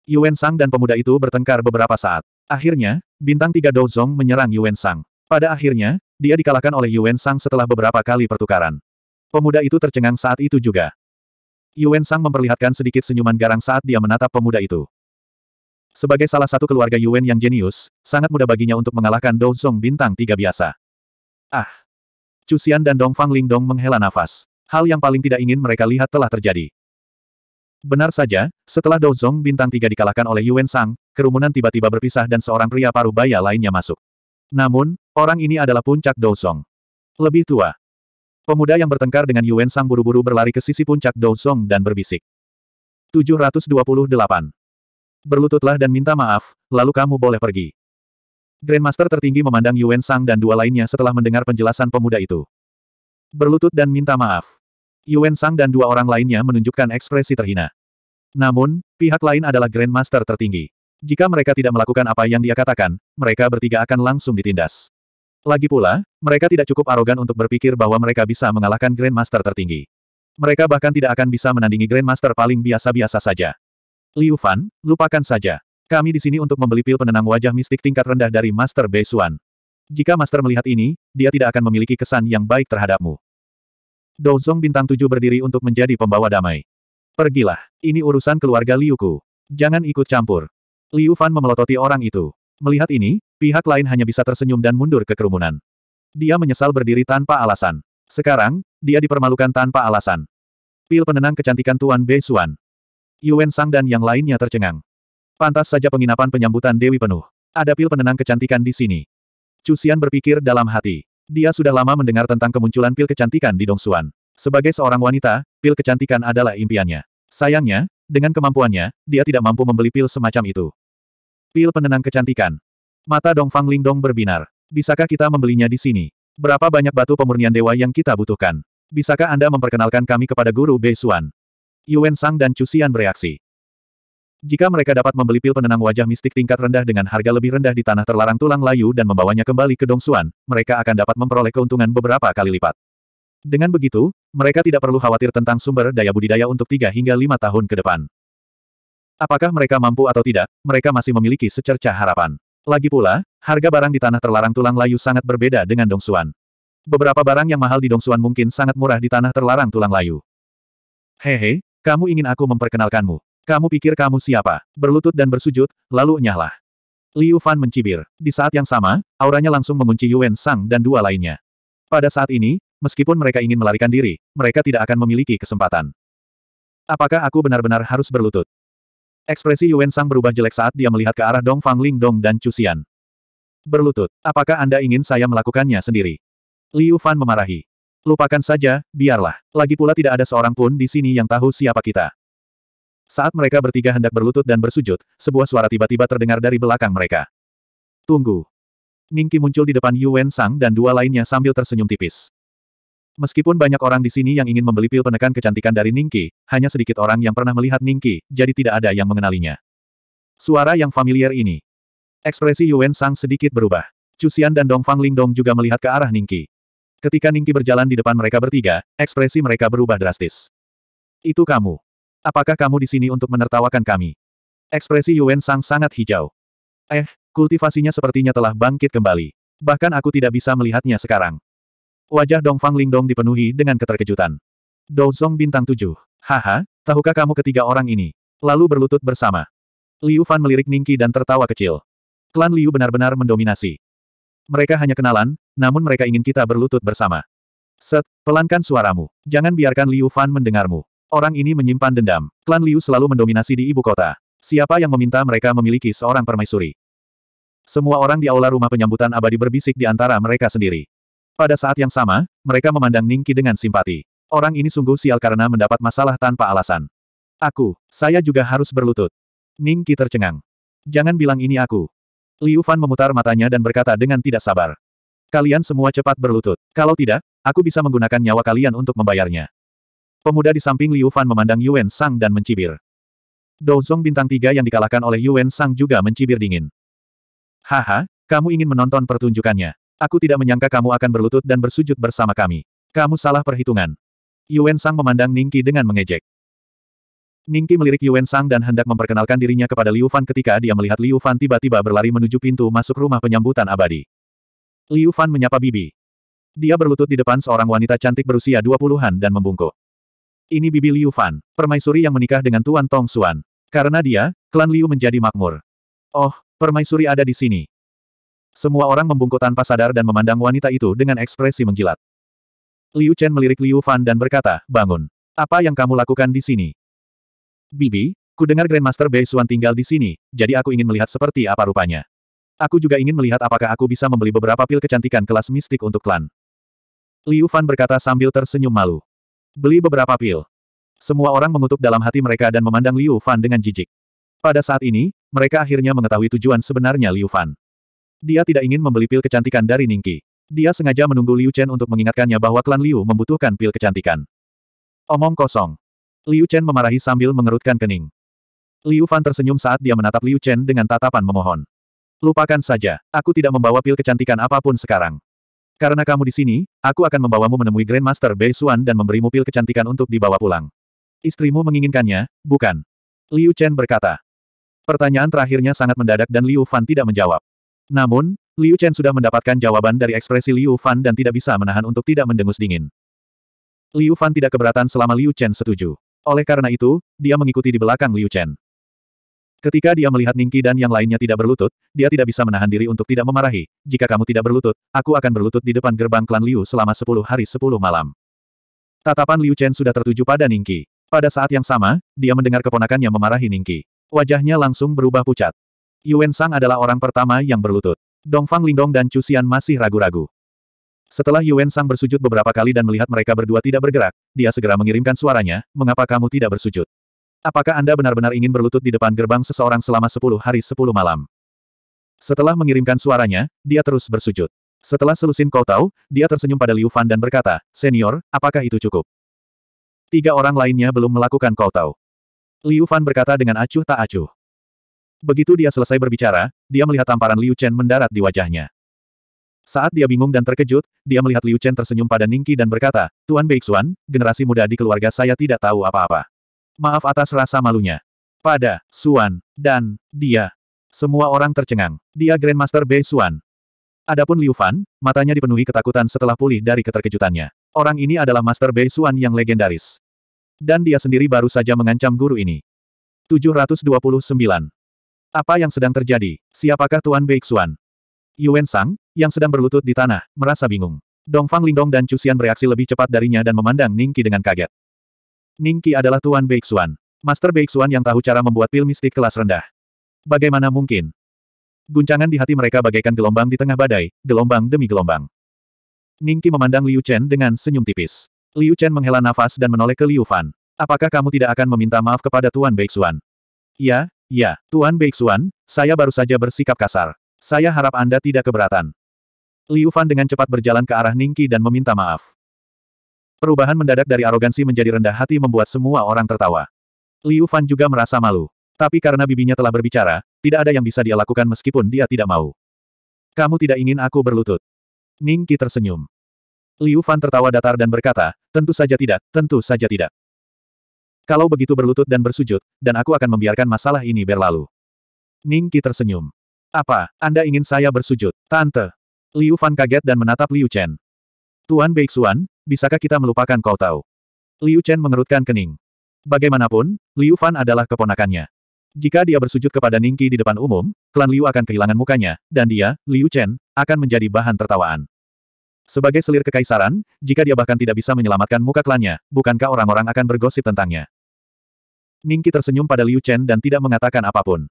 Yuan Sang dan pemuda itu bertengkar beberapa saat. Akhirnya, bintang tiga Douzong menyerang Yuan Sang. Pada akhirnya, dia dikalahkan oleh Yuan Sang setelah beberapa kali pertukaran. Pemuda itu tercengang saat itu juga. Yuan Sang memperlihatkan sedikit senyuman garang saat dia menatap pemuda itu. Sebagai salah satu keluarga Yuan yang jenius, sangat mudah baginya untuk mengalahkan Dou Zong bintang tiga biasa. Ah! Cusian dan Dong Fang Lingdong menghela nafas. Hal yang paling tidak ingin mereka lihat telah terjadi. Benar saja, setelah Dou Zong bintang tiga dikalahkan oleh Yuan Sang, kerumunan tiba-tiba berpisah dan seorang pria paruh baya lainnya masuk. Namun, orang ini adalah puncak Dou Zong. Lebih tua, Pemuda yang bertengkar dengan Yuan Sang buru-buru berlari ke sisi puncak Song dan berbisik. 728. Berlututlah dan minta maaf, lalu kamu boleh pergi. Grandmaster tertinggi memandang Yuan Sang dan dua lainnya setelah mendengar penjelasan pemuda itu. Berlutut dan minta maaf. Yuan Sang dan dua orang lainnya menunjukkan ekspresi terhina. Namun, pihak lain adalah Grandmaster tertinggi. Jika mereka tidak melakukan apa yang dia katakan, mereka bertiga akan langsung ditindas. Lagi pula, mereka tidak cukup arogan untuk berpikir bahwa mereka bisa mengalahkan Grandmaster tertinggi. Mereka bahkan tidak akan bisa menandingi Grandmaster paling biasa-biasa saja. Liu Fan, lupakan saja. Kami di sini untuk membeli pil penenang wajah mistik tingkat rendah dari Master Bei Xuan. Jika Master melihat ini, dia tidak akan memiliki kesan yang baik terhadapmu. Douzong bintang tujuh berdiri untuk menjadi pembawa damai. Pergilah, ini urusan keluarga Liu Ku. Jangan ikut campur. Liu Fan memelototi orang itu. Melihat ini, pihak lain hanya bisa tersenyum dan mundur ke kerumunan. Dia menyesal berdiri tanpa alasan. Sekarang, dia dipermalukan tanpa alasan. Pil penenang kecantikan Tuan Bei Xuan. Yuan Sang dan yang lainnya tercengang. Pantas saja penginapan penyambutan Dewi penuh. Ada pil penenang kecantikan di sini. Chu Xian berpikir dalam hati. Dia sudah lama mendengar tentang kemunculan pil kecantikan di Dong Suan. Sebagai seorang wanita, pil kecantikan adalah impiannya. Sayangnya, dengan kemampuannya, dia tidak mampu membeli pil semacam itu. Pil penenang kecantikan. Mata Dongfang Lingdong berbinar. Bisakah kita membelinya di sini? Berapa banyak batu pemurnian dewa yang kita butuhkan? Bisakah Anda memperkenalkan kami kepada Guru Bei Xuan, Yuan Sang dan Cusian bereaksi. Jika mereka dapat membeli pil penenang wajah mistik tingkat rendah dengan harga lebih rendah di tanah terlarang tulang layu dan membawanya kembali ke Dong Xuan, mereka akan dapat memperoleh keuntungan beberapa kali lipat. Dengan begitu, mereka tidak perlu khawatir tentang sumber daya budidaya untuk tiga hingga lima tahun ke depan. Apakah mereka mampu atau tidak, mereka masih memiliki secercah harapan. Lagi pula, harga barang di tanah terlarang tulang layu sangat berbeda dengan dongsuan. Beberapa barang yang mahal di dongsuan mungkin sangat murah di tanah terlarang tulang layu. Hehe, kamu ingin aku memperkenalkanmu. Kamu pikir kamu siapa? Berlutut dan bersujud, lalu nyahlah. Liu Fan mencibir. Di saat yang sama, auranya langsung mengunci Yuan Sang dan dua lainnya. Pada saat ini, meskipun mereka ingin melarikan diri, mereka tidak akan memiliki kesempatan. Apakah aku benar-benar harus berlutut? Ekspresi Yuan Sang berubah jelek saat dia melihat ke arah Dong Fang Ling Dong dan Chu Xian. Berlutut, apakah Anda ingin saya melakukannya sendiri? Liu Fan memarahi. Lupakan saja, biarlah. Lagi pula tidak ada seorang pun di sini yang tahu siapa kita. Saat mereka bertiga hendak berlutut dan bersujud, sebuah suara tiba-tiba terdengar dari belakang mereka. Tunggu. Ningki muncul di depan Yuan Sang dan dua lainnya sambil tersenyum tipis. Meskipun banyak orang di sini yang ingin membeli pil penekan kecantikan dari Ningki, hanya sedikit orang yang pernah melihat Ningki, jadi tidak ada yang mengenalinya. Suara yang familiar ini. Ekspresi Yuan Sang sedikit berubah. Cusian dan Dongfang Lingdong juga melihat ke arah Ningki. Ketika Ningki berjalan di depan mereka bertiga, ekspresi mereka berubah drastis. Itu kamu. Apakah kamu di sini untuk menertawakan kami? Ekspresi Yuan Sang sangat hijau. Eh, kultivasinya sepertinya telah bangkit kembali. Bahkan aku tidak bisa melihatnya sekarang. Wajah Dong Fang Lingdong dipenuhi dengan keterkejutan. Douzong bintang tujuh. Haha, tahukah kamu ketiga orang ini? Lalu berlutut bersama. Liu Fan melirik Ningki dan tertawa kecil. Klan Liu benar-benar mendominasi. Mereka hanya kenalan, namun mereka ingin kita berlutut bersama. Set, pelankan suaramu. Jangan biarkan Liu Fan mendengarmu. Orang ini menyimpan dendam. Klan Liu selalu mendominasi di ibu kota. Siapa yang meminta mereka memiliki seorang permaisuri? Semua orang di aula rumah penyambutan abadi berbisik di antara mereka sendiri. Pada saat yang sama, mereka memandang Ningki dengan simpati. Orang ini sungguh sial karena mendapat masalah tanpa alasan. Aku, saya juga harus berlutut. Ningki tercengang. Jangan bilang ini aku. Liu Fan memutar matanya dan berkata dengan tidak sabar. Kalian semua cepat berlutut. Kalau tidak, aku bisa menggunakan nyawa kalian untuk membayarnya. Pemuda di samping Liu Fan memandang Yuan Sang dan mencibir. Douzong bintang tiga yang dikalahkan oleh Yuan Sang juga mencibir dingin. Haha, kamu ingin menonton pertunjukannya. Aku tidak menyangka kamu akan berlutut dan bersujud bersama kami. Kamu salah perhitungan. Yuan Sang memandang Ningki dengan mengejek. Ningki melirik Yuan Sang dan hendak memperkenalkan dirinya kepada Liu Fan ketika dia melihat Liu Fan tiba-tiba berlari menuju pintu masuk rumah penyambutan abadi. Liu Fan menyapa Bibi. Dia berlutut di depan seorang wanita cantik berusia 20-an dan membungkuk. Ini Bibi Liu Fan, permaisuri yang menikah dengan Tuan Tong Xuan. Karena dia, klan Liu menjadi makmur. Oh, permaisuri ada di sini. Semua orang membungkuk tanpa sadar dan memandang wanita itu dengan ekspresi mengkilat. Liu Chen melirik Liu Fan dan berkata, bangun. Apa yang kamu lakukan di sini? Bibi, ku dengar Grandmaster Bei Xuan tinggal di sini, jadi aku ingin melihat seperti apa rupanya. Aku juga ingin melihat apakah aku bisa membeli beberapa pil kecantikan kelas mistik untuk klan. Liu Fan berkata sambil tersenyum malu. Beli beberapa pil. Semua orang mengutuk dalam hati mereka dan memandang Liu Fan dengan jijik. Pada saat ini, mereka akhirnya mengetahui tujuan sebenarnya Liu Fan. Dia tidak ingin membeli pil kecantikan dari Ningki. Dia sengaja menunggu Liu Chen untuk mengingatkannya bahwa klan Liu membutuhkan pil kecantikan. Omong kosong. Liu Chen memarahi sambil mengerutkan kening. Liu Fan tersenyum saat dia menatap Liu Chen dengan tatapan memohon. Lupakan saja, aku tidak membawa pil kecantikan apapun sekarang. Karena kamu di sini, aku akan membawamu menemui Grandmaster Bei Xuan dan memberimu pil kecantikan untuk dibawa pulang. Istrimu menginginkannya, bukan? Liu Chen berkata. Pertanyaan terakhirnya sangat mendadak dan Liu Fan tidak menjawab. Namun, Liu Chen sudah mendapatkan jawaban dari ekspresi Liu Fan dan tidak bisa menahan untuk tidak mendengus dingin. Liu Fan tidak keberatan selama Liu Chen setuju. Oleh karena itu, dia mengikuti di belakang Liu Chen. Ketika dia melihat Ningki dan yang lainnya tidak berlutut, dia tidak bisa menahan diri untuk tidak memarahi. Jika kamu tidak berlutut, aku akan berlutut di depan gerbang klan Liu selama sepuluh hari sepuluh malam. Tatapan Liu Chen sudah tertuju pada Ningki. Pada saat yang sama, dia mendengar keponakannya memarahi Ningki. Wajahnya langsung berubah pucat. Yuan Sang adalah orang pertama yang berlutut. Dongfang Lingdong dan Chu Xian masih ragu-ragu. Setelah Yuan Sang bersujud beberapa kali dan melihat mereka berdua tidak bergerak, dia segera mengirimkan suaranya, mengapa kamu tidak bersujud? Apakah Anda benar-benar ingin berlutut di depan gerbang seseorang selama 10 hari 10 malam? Setelah mengirimkan suaranya, dia terus bersujud. Setelah selusin kau tahu, dia tersenyum pada Liu Fan dan berkata, Senior, apakah itu cukup? Tiga orang lainnya belum melakukan kau tahu. Liu Fan berkata dengan acuh tak acuh. Begitu dia selesai berbicara, dia melihat tamparan Liu Chen mendarat di wajahnya. Saat dia bingung dan terkejut, dia melihat Liu Chen tersenyum pada Ningki dan berkata, Tuan Beixuan, generasi muda di keluarga saya tidak tahu apa-apa. Maaf atas rasa malunya. Pada, Suan, dan, dia. Semua orang tercengang. Dia Grandmaster Beixuan. Adapun Liu Fan, matanya dipenuhi ketakutan setelah pulih dari keterkejutannya. Orang ini adalah Master Beixuan yang legendaris. Dan dia sendiri baru saja mengancam guru ini. 729. Apa yang sedang terjadi? Siapakah Tuan Beixuan? Yuan Sang, yang sedang berlutut di tanah, merasa bingung. Dongfang Lingdong dan Cusian bereaksi lebih cepat darinya dan memandang Ningqi dengan kaget. Ningqi adalah Tuan Beixuan. Master Beixuan yang tahu cara membuat pil mistik kelas rendah. Bagaimana mungkin? Guncangan di hati mereka bagaikan gelombang di tengah badai, gelombang demi gelombang. Ningqi memandang Liu Chen dengan senyum tipis. Liu Chen menghela nafas dan menoleh ke Liu Fan. Apakah kamu tidak akan meminta maaf kepada Tuan Beixuan? Ya, Ya, Tuan Beixuan, saya baru saja bersikap kasar. Saya harap Anda tidak keberatan. Liu Fan dengan cepat berjalan ke arah Ningki dan meminta maaf. Perubahan mendadak dari arogansi menjadi rendah hati membuat semua orang tertawa. Liu Fan juga merasa malu. Tapi karena bibinya telah berbicara, tidak ada yang bisa dia lakukan meskipun dia tidak mau. Kamu tidak ingin aku berlutut. Ningki tersenyum. Liu Fan tertawa datar dan berkata, tentu saja tidak, tentu saja tidak. Kalau begitu berlutut dan bersujud, dan aku akan membiarkan masalah ini berlalu. Ning Qi tersenyum. Apa, Anda ingin saya bersujud, Tante? Liu Fan kaget dan menatap Liu Chen. Tuan Beixuan, bisakah kita melupakan kau tahu? Liu Chen mengerutkan kening. Bagaimanapun, Liu Fan adalah keponakannya. Jika dia bersujud kepada Ningki di depan umum, klan Liu akan kehilangan mukanya, dan dia, Liu Chen, akan menjadi bahan tertawaan. Sebagai selir kekaisaran, jika dia bahkan tidak bisa menyelamatkan muka klannya, bukankah orang-orang akan bergosip tentangnya? Ningki tersenyum pada Liu Chen dan tidak mengatakan apapun.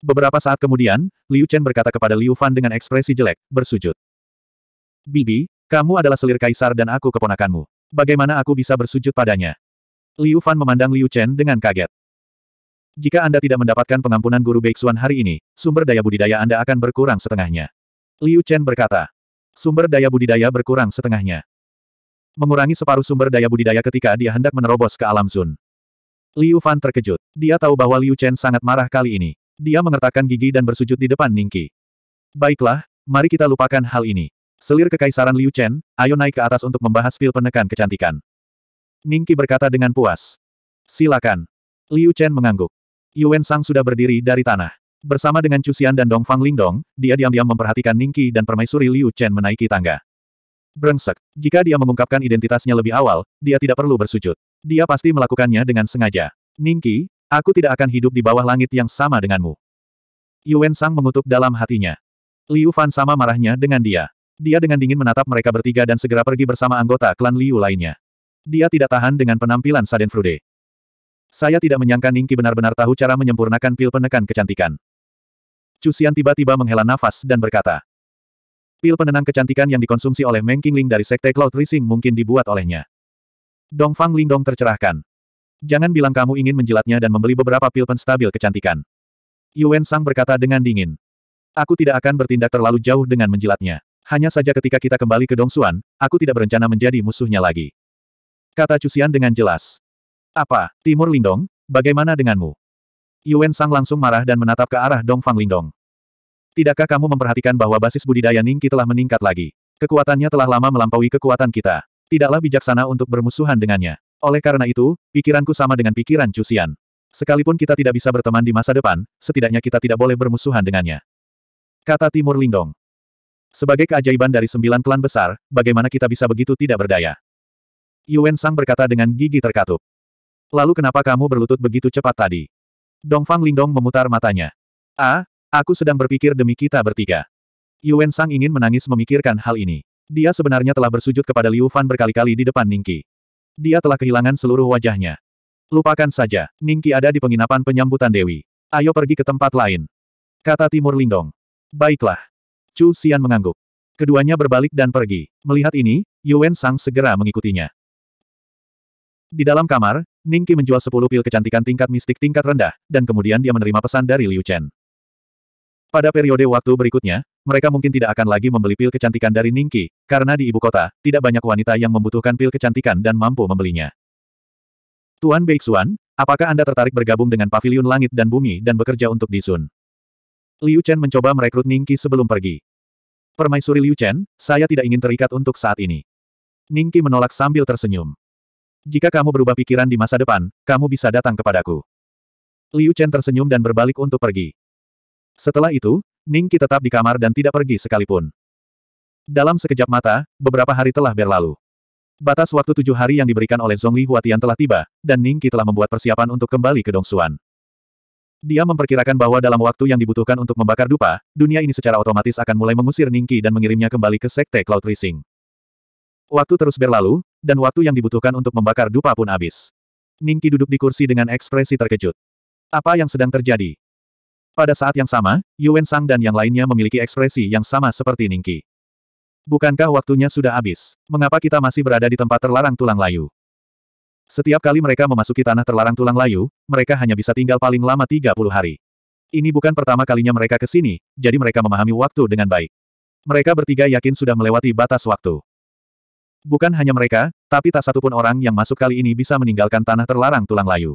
Beberapa saat kemudian, Liu Chen berkata kepada Liu Fan dengan ekspresi jelek, bersujud. Bibi, kamu adalah selir kaisar dan aku keponakanmu. Bagaimana aku bisa bersujud padanya? Liu Fan memandang Liu Chen dengan kaget. Jika Anda tidak mendapatkan pengampunan guru Beixuan hari ini, sumber daya budidaya Anda akan berkurang setengahnya. Liu Chen berkata. Sumber daya budidaya berkurang setengahnya. Mengurangi separuh sumber daya budidaya ketika dia hendak menerobos ke alam Zun. Liu Fan terkejut. Dia tahu bahwa Liu Chen sangat marah kali ini. Dia mengertakkan gigi dan bersujud di depan Ningki. Baiklah, mari kita lupakan hal ini. Selir kekaisaran Liu Chen, ayo naik ke atas untuk membahas pil penekan kecantikan. Ningki berkata dengan puas. Silakan. Liu Chen mengangguk. Yuan Sang sudah berdiri dari tanah. Bersama dengan Chu Xian dan Dong Dongfang Lingdong, dia diam-diam memperhatikan Ningki dan permaisuri Liu Chen menaiki tangga. Brengsek, jika dia mengungkapkan identitasnya lebih awal, dia tidak perlu bersujud. Dia pasti melakukannya dengan sengaja. Ningki, aku tidak akan hidup di bawah langit yang sama denganmu. Yuan Sang mengutuk dalam hatinya. Liu Fan sama marahnya dengan dia. Dia dengan dingin menatap mereka bertiga dan segera pergi bersama anggota klan Liu lainnya. Dia tidak tahan dengan penampilan Saden Frude. Saya tidak menyangka Ningki benar-benar tahu cara menyempurnakan pil penekan kecantikan. Cusian tiba-tiba menghela nafas dan berkata. Pil penenang kecantikan yang dikonsumsi oleh Meng Qingling dari Sekte Cloud Rising mungkin dibuat olehnya. Dong Fang Lingdong tercerahkan. Jangan bilang kamu ingin menjilatnya dan membeli beberapa pil penstabil kecantikan. Yuan Sang berkata dengan dingin. Aku tidak akan bertindak terlalu jauh dengan menjilatnya. Hanya saja ketika kita kembali ke Dongsuan, aku tidak berencana menjadi musuhnya lagi. Kata Cusian dengan jelas. Apa, Timur Lingdong, bagaimana denganmu? Yuan Sang langsung marah dan menatap ke arah Dongfang Lingdong. Tidakkah kamu memperhatikan bahwa basis budidaya Ningki telah meningkat lagi? Kekuatannya telah lama melampaui kekuatan kita. Tidaklah bijaksana untuk bermusuhan dengannya. Oleh karena itu, pikiranku sama dengan pikiran Cusian. Sekalipun kita tidak bisa berteman di masa depan, setidaknya kita tidak boleh bermusuhan dengannya. Kata Timur Lindong. Sebagai keajaiban dari sembilan klan besar, bagaimana kita bisa begitu tidak berdaya? Yuan Sang berkata dengan gigi terkatup. Lalu kenapa kamu berlutut begitu cepat tadi? Dongfang Lindong memutar matanya. Ah, aku sedang berpikir demi kita bertiga. Yuan Sang ingin menangis memikirkan hal ini. Dia sebenarnya telah bersujud kepada Liu Fan berkali-kali di depan Ningki. Dia telah kehilangan seluruh wajahnya. Lupakan saja, Ningki ada di penginapan penyambutan Dewi. Ayo pergi ke tempat lain. Kata Timur Lindong. Baiklah. Chu Xian mengangguk. Keduanya berbalik dan pergi. Melihat ini, Yuan Sang segera mengikutinya. Di dalam kamar, Ningqi menjual 10 pil kecantikan tingkat mistik tingkat rendah, dan kemudian dia menerima pesan dari Liu Chen. Pada periode waktu berikutnya, mereka mungkin tidak akan lagi membeli pil kecantikan dari Ningki, karena di ibu kota, tidak banyak wanita yang membutuhkan pil kecantikan dan mampu membelinya. Tuan Beixuan, apakah Anda tertarik bergabung dengan Paviliun Langit dan Bumi dan bekerja untuk Di Sun? Liu Chen mencoba merekrut Ningki sebelum pergi. Permaisuri Liu Chen, saya tidak ingin terikat untuk saat ini. Ningki menolak sambil tersenyum. Jika kamu berubah pikiran di masa depan, kamu bisa datang kepadaku. Liu Chen tersenyum dan berbalik untuk pergi. Setelah itu, Ningki tetap di kamar dan tidak pergi sekalipun. Dalam sekejap mata, beberapa hari telah berlalu. Batas waktu tujuh hari yang diberikan oleh Zhongli Huatian telah tiba, dan Ningki telah membuat persiapan untuk kembali ke Dongsuan. Dia memperkirakan bahwa dalam waktu yang dibutuhkan untuk membakar dupa, dunia ini secara otomatis akan mulai mengusir Ningki dan mengirimnya kembali ke Sekte Cloud Rising. Waktu terus berlalu, dan waktu yang dibutuhkan untuk membakar dupa pun habis. Ningki duduk di kursi dengan ekspresi terkejut. Apa yang sedang terjadi? Pada saat yang sama, Yuan Sang dan yang lainnya memiliki ekspresi yang sama seperti Ningki. Bukankah waktunya sudah habis? Mengapa kita masih berada di tempat terlarang tulang layu? Setiap kali mereka memasuki tanah terlarang tulang layu, mereka hanya bisa tinggal paling lama 30 hari. Ini bukan pertama kalinya mereka ke sini, jadi mereka memahami waktu dengan baik. Mereka bertiga yakin sudah melewati batas waktu. Bukan hanya mereka, tapi tak satupun orang yang masuk kali ini bisa meninggalkan tanah terlarang tulang layu.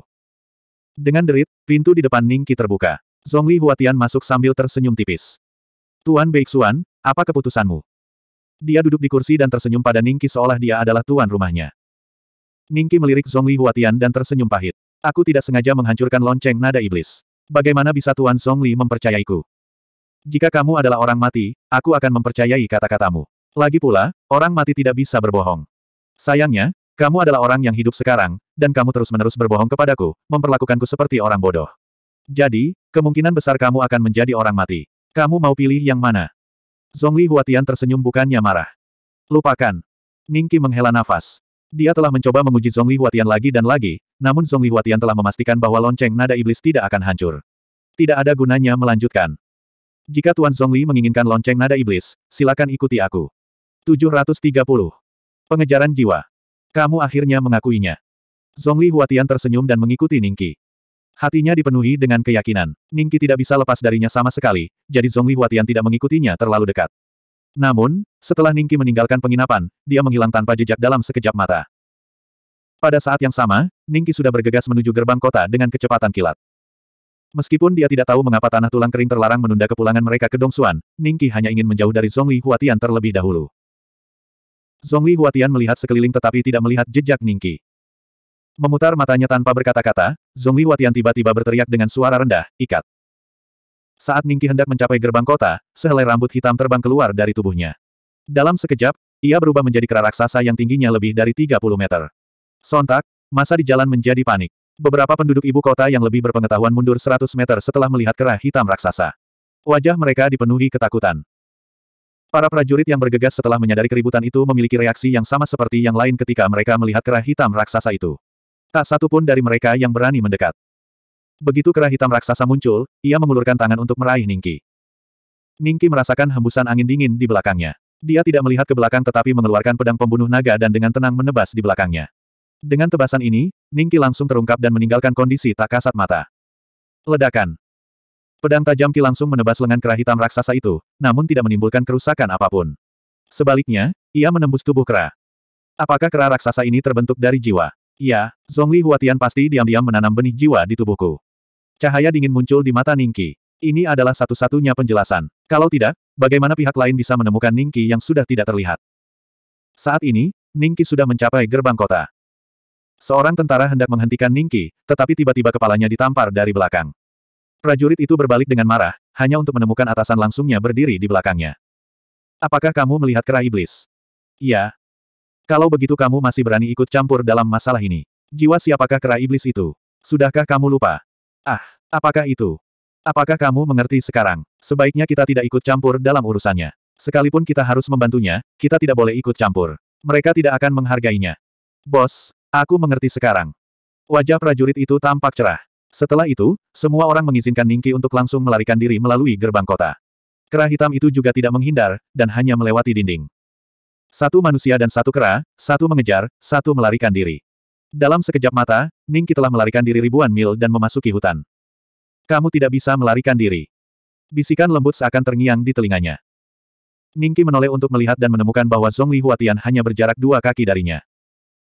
Dengan derit, pintu di depan Ningki terbuka. Zhongli Huatian masuk sambil tersenyum tipis. Tuan Beixuan, apa keputusanmu? Dia duduk di kursi dan tersenyum pada Ningki seolah dia adalah tuan rumahnya. Ningki melirik Zhongli Huatian dan tersenyum pahit. Aku tidak sengaja menghancurkan lonceng nada iblis. Bagaimana bisa Tuan Zhongli mempercayaiku? Jika kamu adalah orang mati, aku akan mempercayai kata-katamu. Lagi pula, orang mati tidak bisa berbohong. Sayangnya, kamu adalah orang yang hidup sekarang, dan kamu terus-menerus berbohong kepadaku, memperlakukanku seperti orang bodoh. Jadi, kemungkinan besar kamu akan menjadi orang mati. Kamu mau pilih yang mana? Zongli Huatian tersenyum bukannya marah. Lupakan. Ningki menghela nafas. Dia telah mencoba menguji Zongli Huatian lagi dan lagi, namun Zongli Huatian telah memastikan bahwa lonceng nada iblis tidak akan hancur. Tidak ada gunanya melanjutkan. Jika Tuan Zongli menginginkan lonceng nada iblis, silakan ikuti aku. 730. Pengejaran jiwa. Kamu akhirnya mengakuinya. Zongli Huatian tersenyum dan mengikuti Ningki. Hatinya dipenuhi dengan keyakinan. Ningki tidak bisa lepas darinya sama sekali, jadi Zhongli Huatian tidak mengikutinya terlalu dekat. Namun, setelah Ningki meninggalkan penginapan, dia menghilang tanpa jejak dalam sekejap mata. Pada saat yang sama, Ningki sudah bergegas menuju gerbang kota dengan kecepatan kilat. Meskipun dia tidak tahu mengapa tanah tulang kering terlarang menunda kepulangan mereka ke Dongsuan, Ningki hanya ingin menjauh dari Zhongli Huatian terlebih dahulu. Zhongli Huatian melihat sekeliling tetapi tidak melihat jejak Ningki. Memutar matanya tanpa berkata-kata, Zhongli Watian tiba-tiba berteriak dengan suara rendah, ikat. Saat Ningki hendak mencapai gerbang kota, sehelai rambut hitam terbang keluar dari tubuhnya. Dalam sekejap, ia berubah menjadi kera raksasa yang tingginya lebih dari 30 meter. Sontak, masa di jalan menjadi panik. Beberapa penduduk ibu kota yang lebih berpengetahuan mundur 100 meter setelah melihat kera hitam raksasa. Wajah mereka dipenuhi ketakutan. Para prajurit yang bergegas setelah menyadari keributan itu memiliki reaksi yang sama seperti yang lain ketika mereka melihat kera hitam raksasa itu. Tak satu pun dari mereka yang berani mendekat. Begitu kerah hitam raksasa muncul, ia mengulurkan tangan untuk meraih Ningki. Ningki merasakan hembusan angin dingin di belakangnya. Dia tidak melihat ke belakang tetapi mengeluarkan pedang pembunuh naga dan dengan tenang menebas di belakangnya. Dengan tebasan ini, Ningki langsung terungkap dan meninggalkan kondisi tak kasat mata. Ledakan. Pedang tajam Ki langsung menebas lengan kerah hitam raksasa itu, namun tidak menimbulkan kerusakan apapun. Sebaliknya, ia menembus tubuh kera. Apakah kera raksasa ini terbentuk dari jiwa? Iya, Zhongli Huatian pasti diam-diam menanam benih jiwa di tubuhku. Cahaya dingin muncul di mata Ningki. Ini adalah satu-satunya penjelasan. Kalau tidak, bagaimana pihak lain bisa menemukan Ningki yang sudah tidak terlihat? Saat ini, Ningki sudah mencapai gerbang kota. Seorang tentara hendak menghentikan Ningki, tetapi tiba-tiba kepalanya ditampar dari belakang. Prajurit itu berbalik dengan marah, hanya untuk menemukan atasan langsungnya berdiri di belakangnya. Apakah kamu melihat kera iblis? Iya, kalau begitu kamu masih berani ikut campur dalam masalah ini. Jiwa siapakah kera iblis itu? Sudahkah kamu lupa? Ah, apakah itu? Apakah kamu mengerti sekarang? Sebaiknya kita tidak ikut campur dalam urusannya. Sekalipun kita harus membantunya, kita tidak boleh ikut campur. Mereka tidak akan menghargainya. Bos, aku mengerti sekarang. Wajah prajurit itu tampak cerah. Setelah itu, semua orang mengizinkan Ningki untuk langsung melarikan diri melalui gerbang kota. Kera hitam itu juga tidak menghindar, dan hanya melewati dinding. Satu manusia dan satu kera, satu mengejar, satu melarikan diri. Dalam sekejap mata, Ningki telah melarikan diri ribuan mil dan memasuki hutan. Kamu tidak bisa melarikan diri. Bisikan lembut seakan terngiang di telinganya. Ningki menoleh untuk melihat dan menemukan bahwa Zhongli Huatian hanya berjarak dua kaki darinya.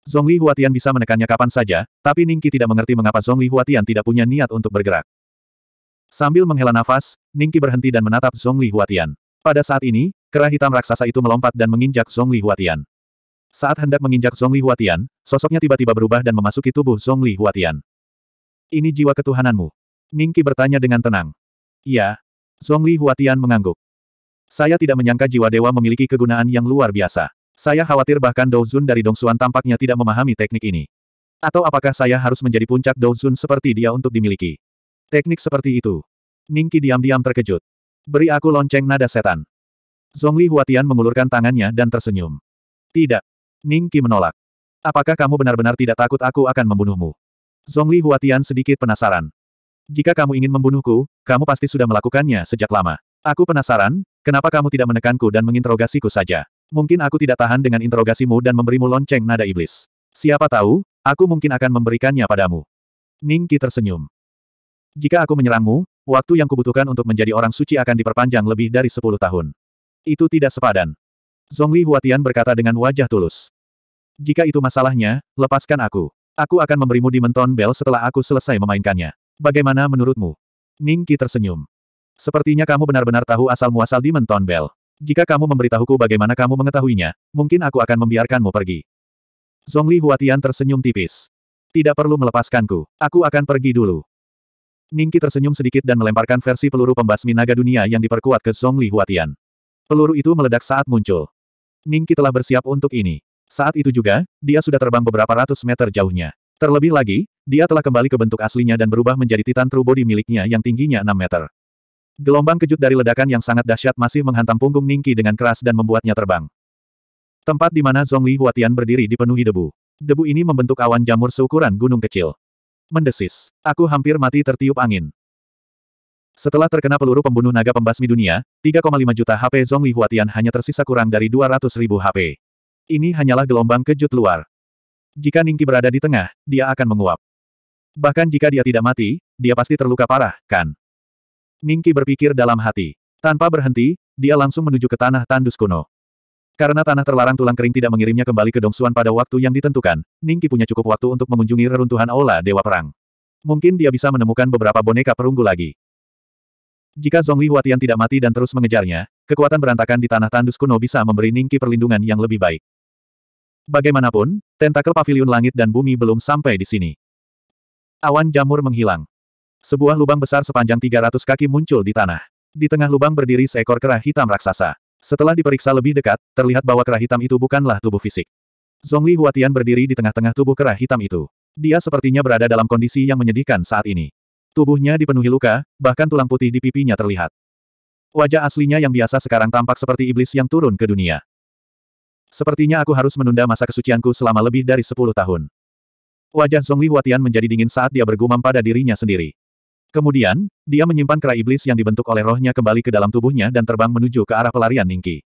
Zhongli Huatian bisa menekannya kapan saja, tapi Ningki tidak mengerti mengapa Zhongli Huatian tidak punya niat untuk bergerak. Sambil menghela nafas, Ningki berhenti dan menatap Zhongli Huatian. Pada saat ini, kera hitam raksasa itu melompat dan menginjak Zhongli Huatian. Saat hendak menginjak Zhongli Huatian, sosoknya tiba-tiba berubah dan memasuki tubuh Zhongli Huatian. Ini jiwa ketuhananmu. Ningki bertanya dengan tenang. Ya, Zhongli Huatian mengangguk. Saya tidak menyangka jiwa dewa memiliki kegunaan yang luar biasa. Saya khawatir bahkan Douzun dari Dongsuan tampaknya tidak memahami teknik ini. Atau apakah saya harus menjadi puncak Douzun seperti dia untuk dimiliki? Teknik seperti itu. Ningki diam-diam terkejut. Beri aku lonceng nada setan. Zhongli Huatian mengulurkan tangannya dan tersenyum. Tidak. Ning Qi menolak. Apakah kamu benar-benar tidak takut aku akan membunuhmu? Zhongli Huatian sedikit penasaran. Jika kamu ingin membunuhku, kamu pasti sudah melakukannya sejak lama. Aku penasaran, kenapa kamu tidak menekanku dan menginterogasiku saja? Mungkin aku tidak tahan dengan interogasimu dan memberimu lonceng nada iblis. Siapa tahu, aku mungkin akan memberikannya padamu. Ning Qi tersenyum. Jika aku menyerangmu, waktu yang kubutuhkan untuk menjadi orang suci akan diperpanjang lebih dari sepuluh tahun. Itu tidak sepadan. Zhongli Huatian berkata dengan wajah tulus. Jika itu masalahnya, lepaskan aku. Aku akan memberimu Dimenton bel setelah aku selesai memainkannya. Bagaimana menurutmu? Ning Qi tersenyum. Sepertinya kamu benar-benar tahu asal-muasal menton bel. Jika kamu memberitahuku bagaimana kamu mengetahuinya, mungkin aku akan membiarkanmu pergi. Zhongli Huatian tersenyum tipis. Tidak perlu melepaskanku. Aku akan pergi dulu. Ningki tersenyum sedikit dan melemparkan versi peluru pembasmi naga dunia yang diperkuat ke Zhongli Huatian. Peluru itu meledak saat muncul. Ningki telah bersiap untuk ini. Saat itu juga, dia sudah terbang beberapa ratus meter jauhnya. Terlebih lagi, dia telah kembali ke bentuk aslinya dan berubah menjadi titan true body miliknya yang tingginya 6 meter. Gelombang kejut dari ledakan yang sangat dahsyat masih menghantam punggung Ningki dengan keras dan membuatnya terbang. Tempat di mana Zhongli Huatian berdiri dipenuhi debu. Debu ini membentuk awan jamur seukuran gunung kecil. Mendesis. Aku hampir mati tertiup angin. Setelah terkena peluru pembunuh naga pembasmi dunia, 3,5 juta HP Zhongli Huatian hanya tersisa kurang dari 200 ribu HP. Ini hanyalah gelombang kejut luar. Jika Ningki berada di tengah, dia akan menguap. Bahkan jika dia tidak mati, dia pasti terluka parah, kan? Ningki berpikir dalam hati. Tanpa berhenti, dia langsung menuju ke tanah tandus kuno. Karena tanah terlarang tulang kering tidak mengirimnya kembali ke Dongsuan pada waktu yang ditentukan, Ningki punya cukup waktu untuk mengunjungi reruntuhan Aula Dewa Perang. Mungkin dia bisa menemukan beberapa boneka perunggu lagi. Jika Zhongli Huatian tidak mati dan terus mengejarnya, kekuatan berantakan di tanah tandus kuno bisa memberi Ningki perlindungan yang lebih baik. Bagaimanapun, tentakel pavilion langit dan bumi belum sampai di sini. Awan jamur menghilang. Sebuah lubang besar sepanjang 300 kaki muncul di tanah. Di tengah lubang berdiri seekor kera hitam raksasa. Setelah diperiksa lebih dekat, terlihat bahwa kerah hitam itu bukanlah tubuh fisik. Zhongli Huatian berdiri di tengah-tengah tubuh kerah hitam itu. Dia sepertinya berada dalam kondisi yang menyedihkan saat ini. Tubuhnya dipenuhi luka, bahkan tulang putih di pipinya terlihat. Wajah aslinya yang biasa sekarang tampak seperti iblis yang turun ke dunia. Sepertinya aku harus menunda masa kesucianku selama lebih dari sepuluh tahun. Wajah Zhongli Huatian menjadi dingin saat dia bergumam pada dirinya sendiri. Kemudian, dia menyimpan kera iblis yang dibentuk oleh rohnya kembali ke dalam tubuhnya dan terbang menuju ke arah pelarian Ningki.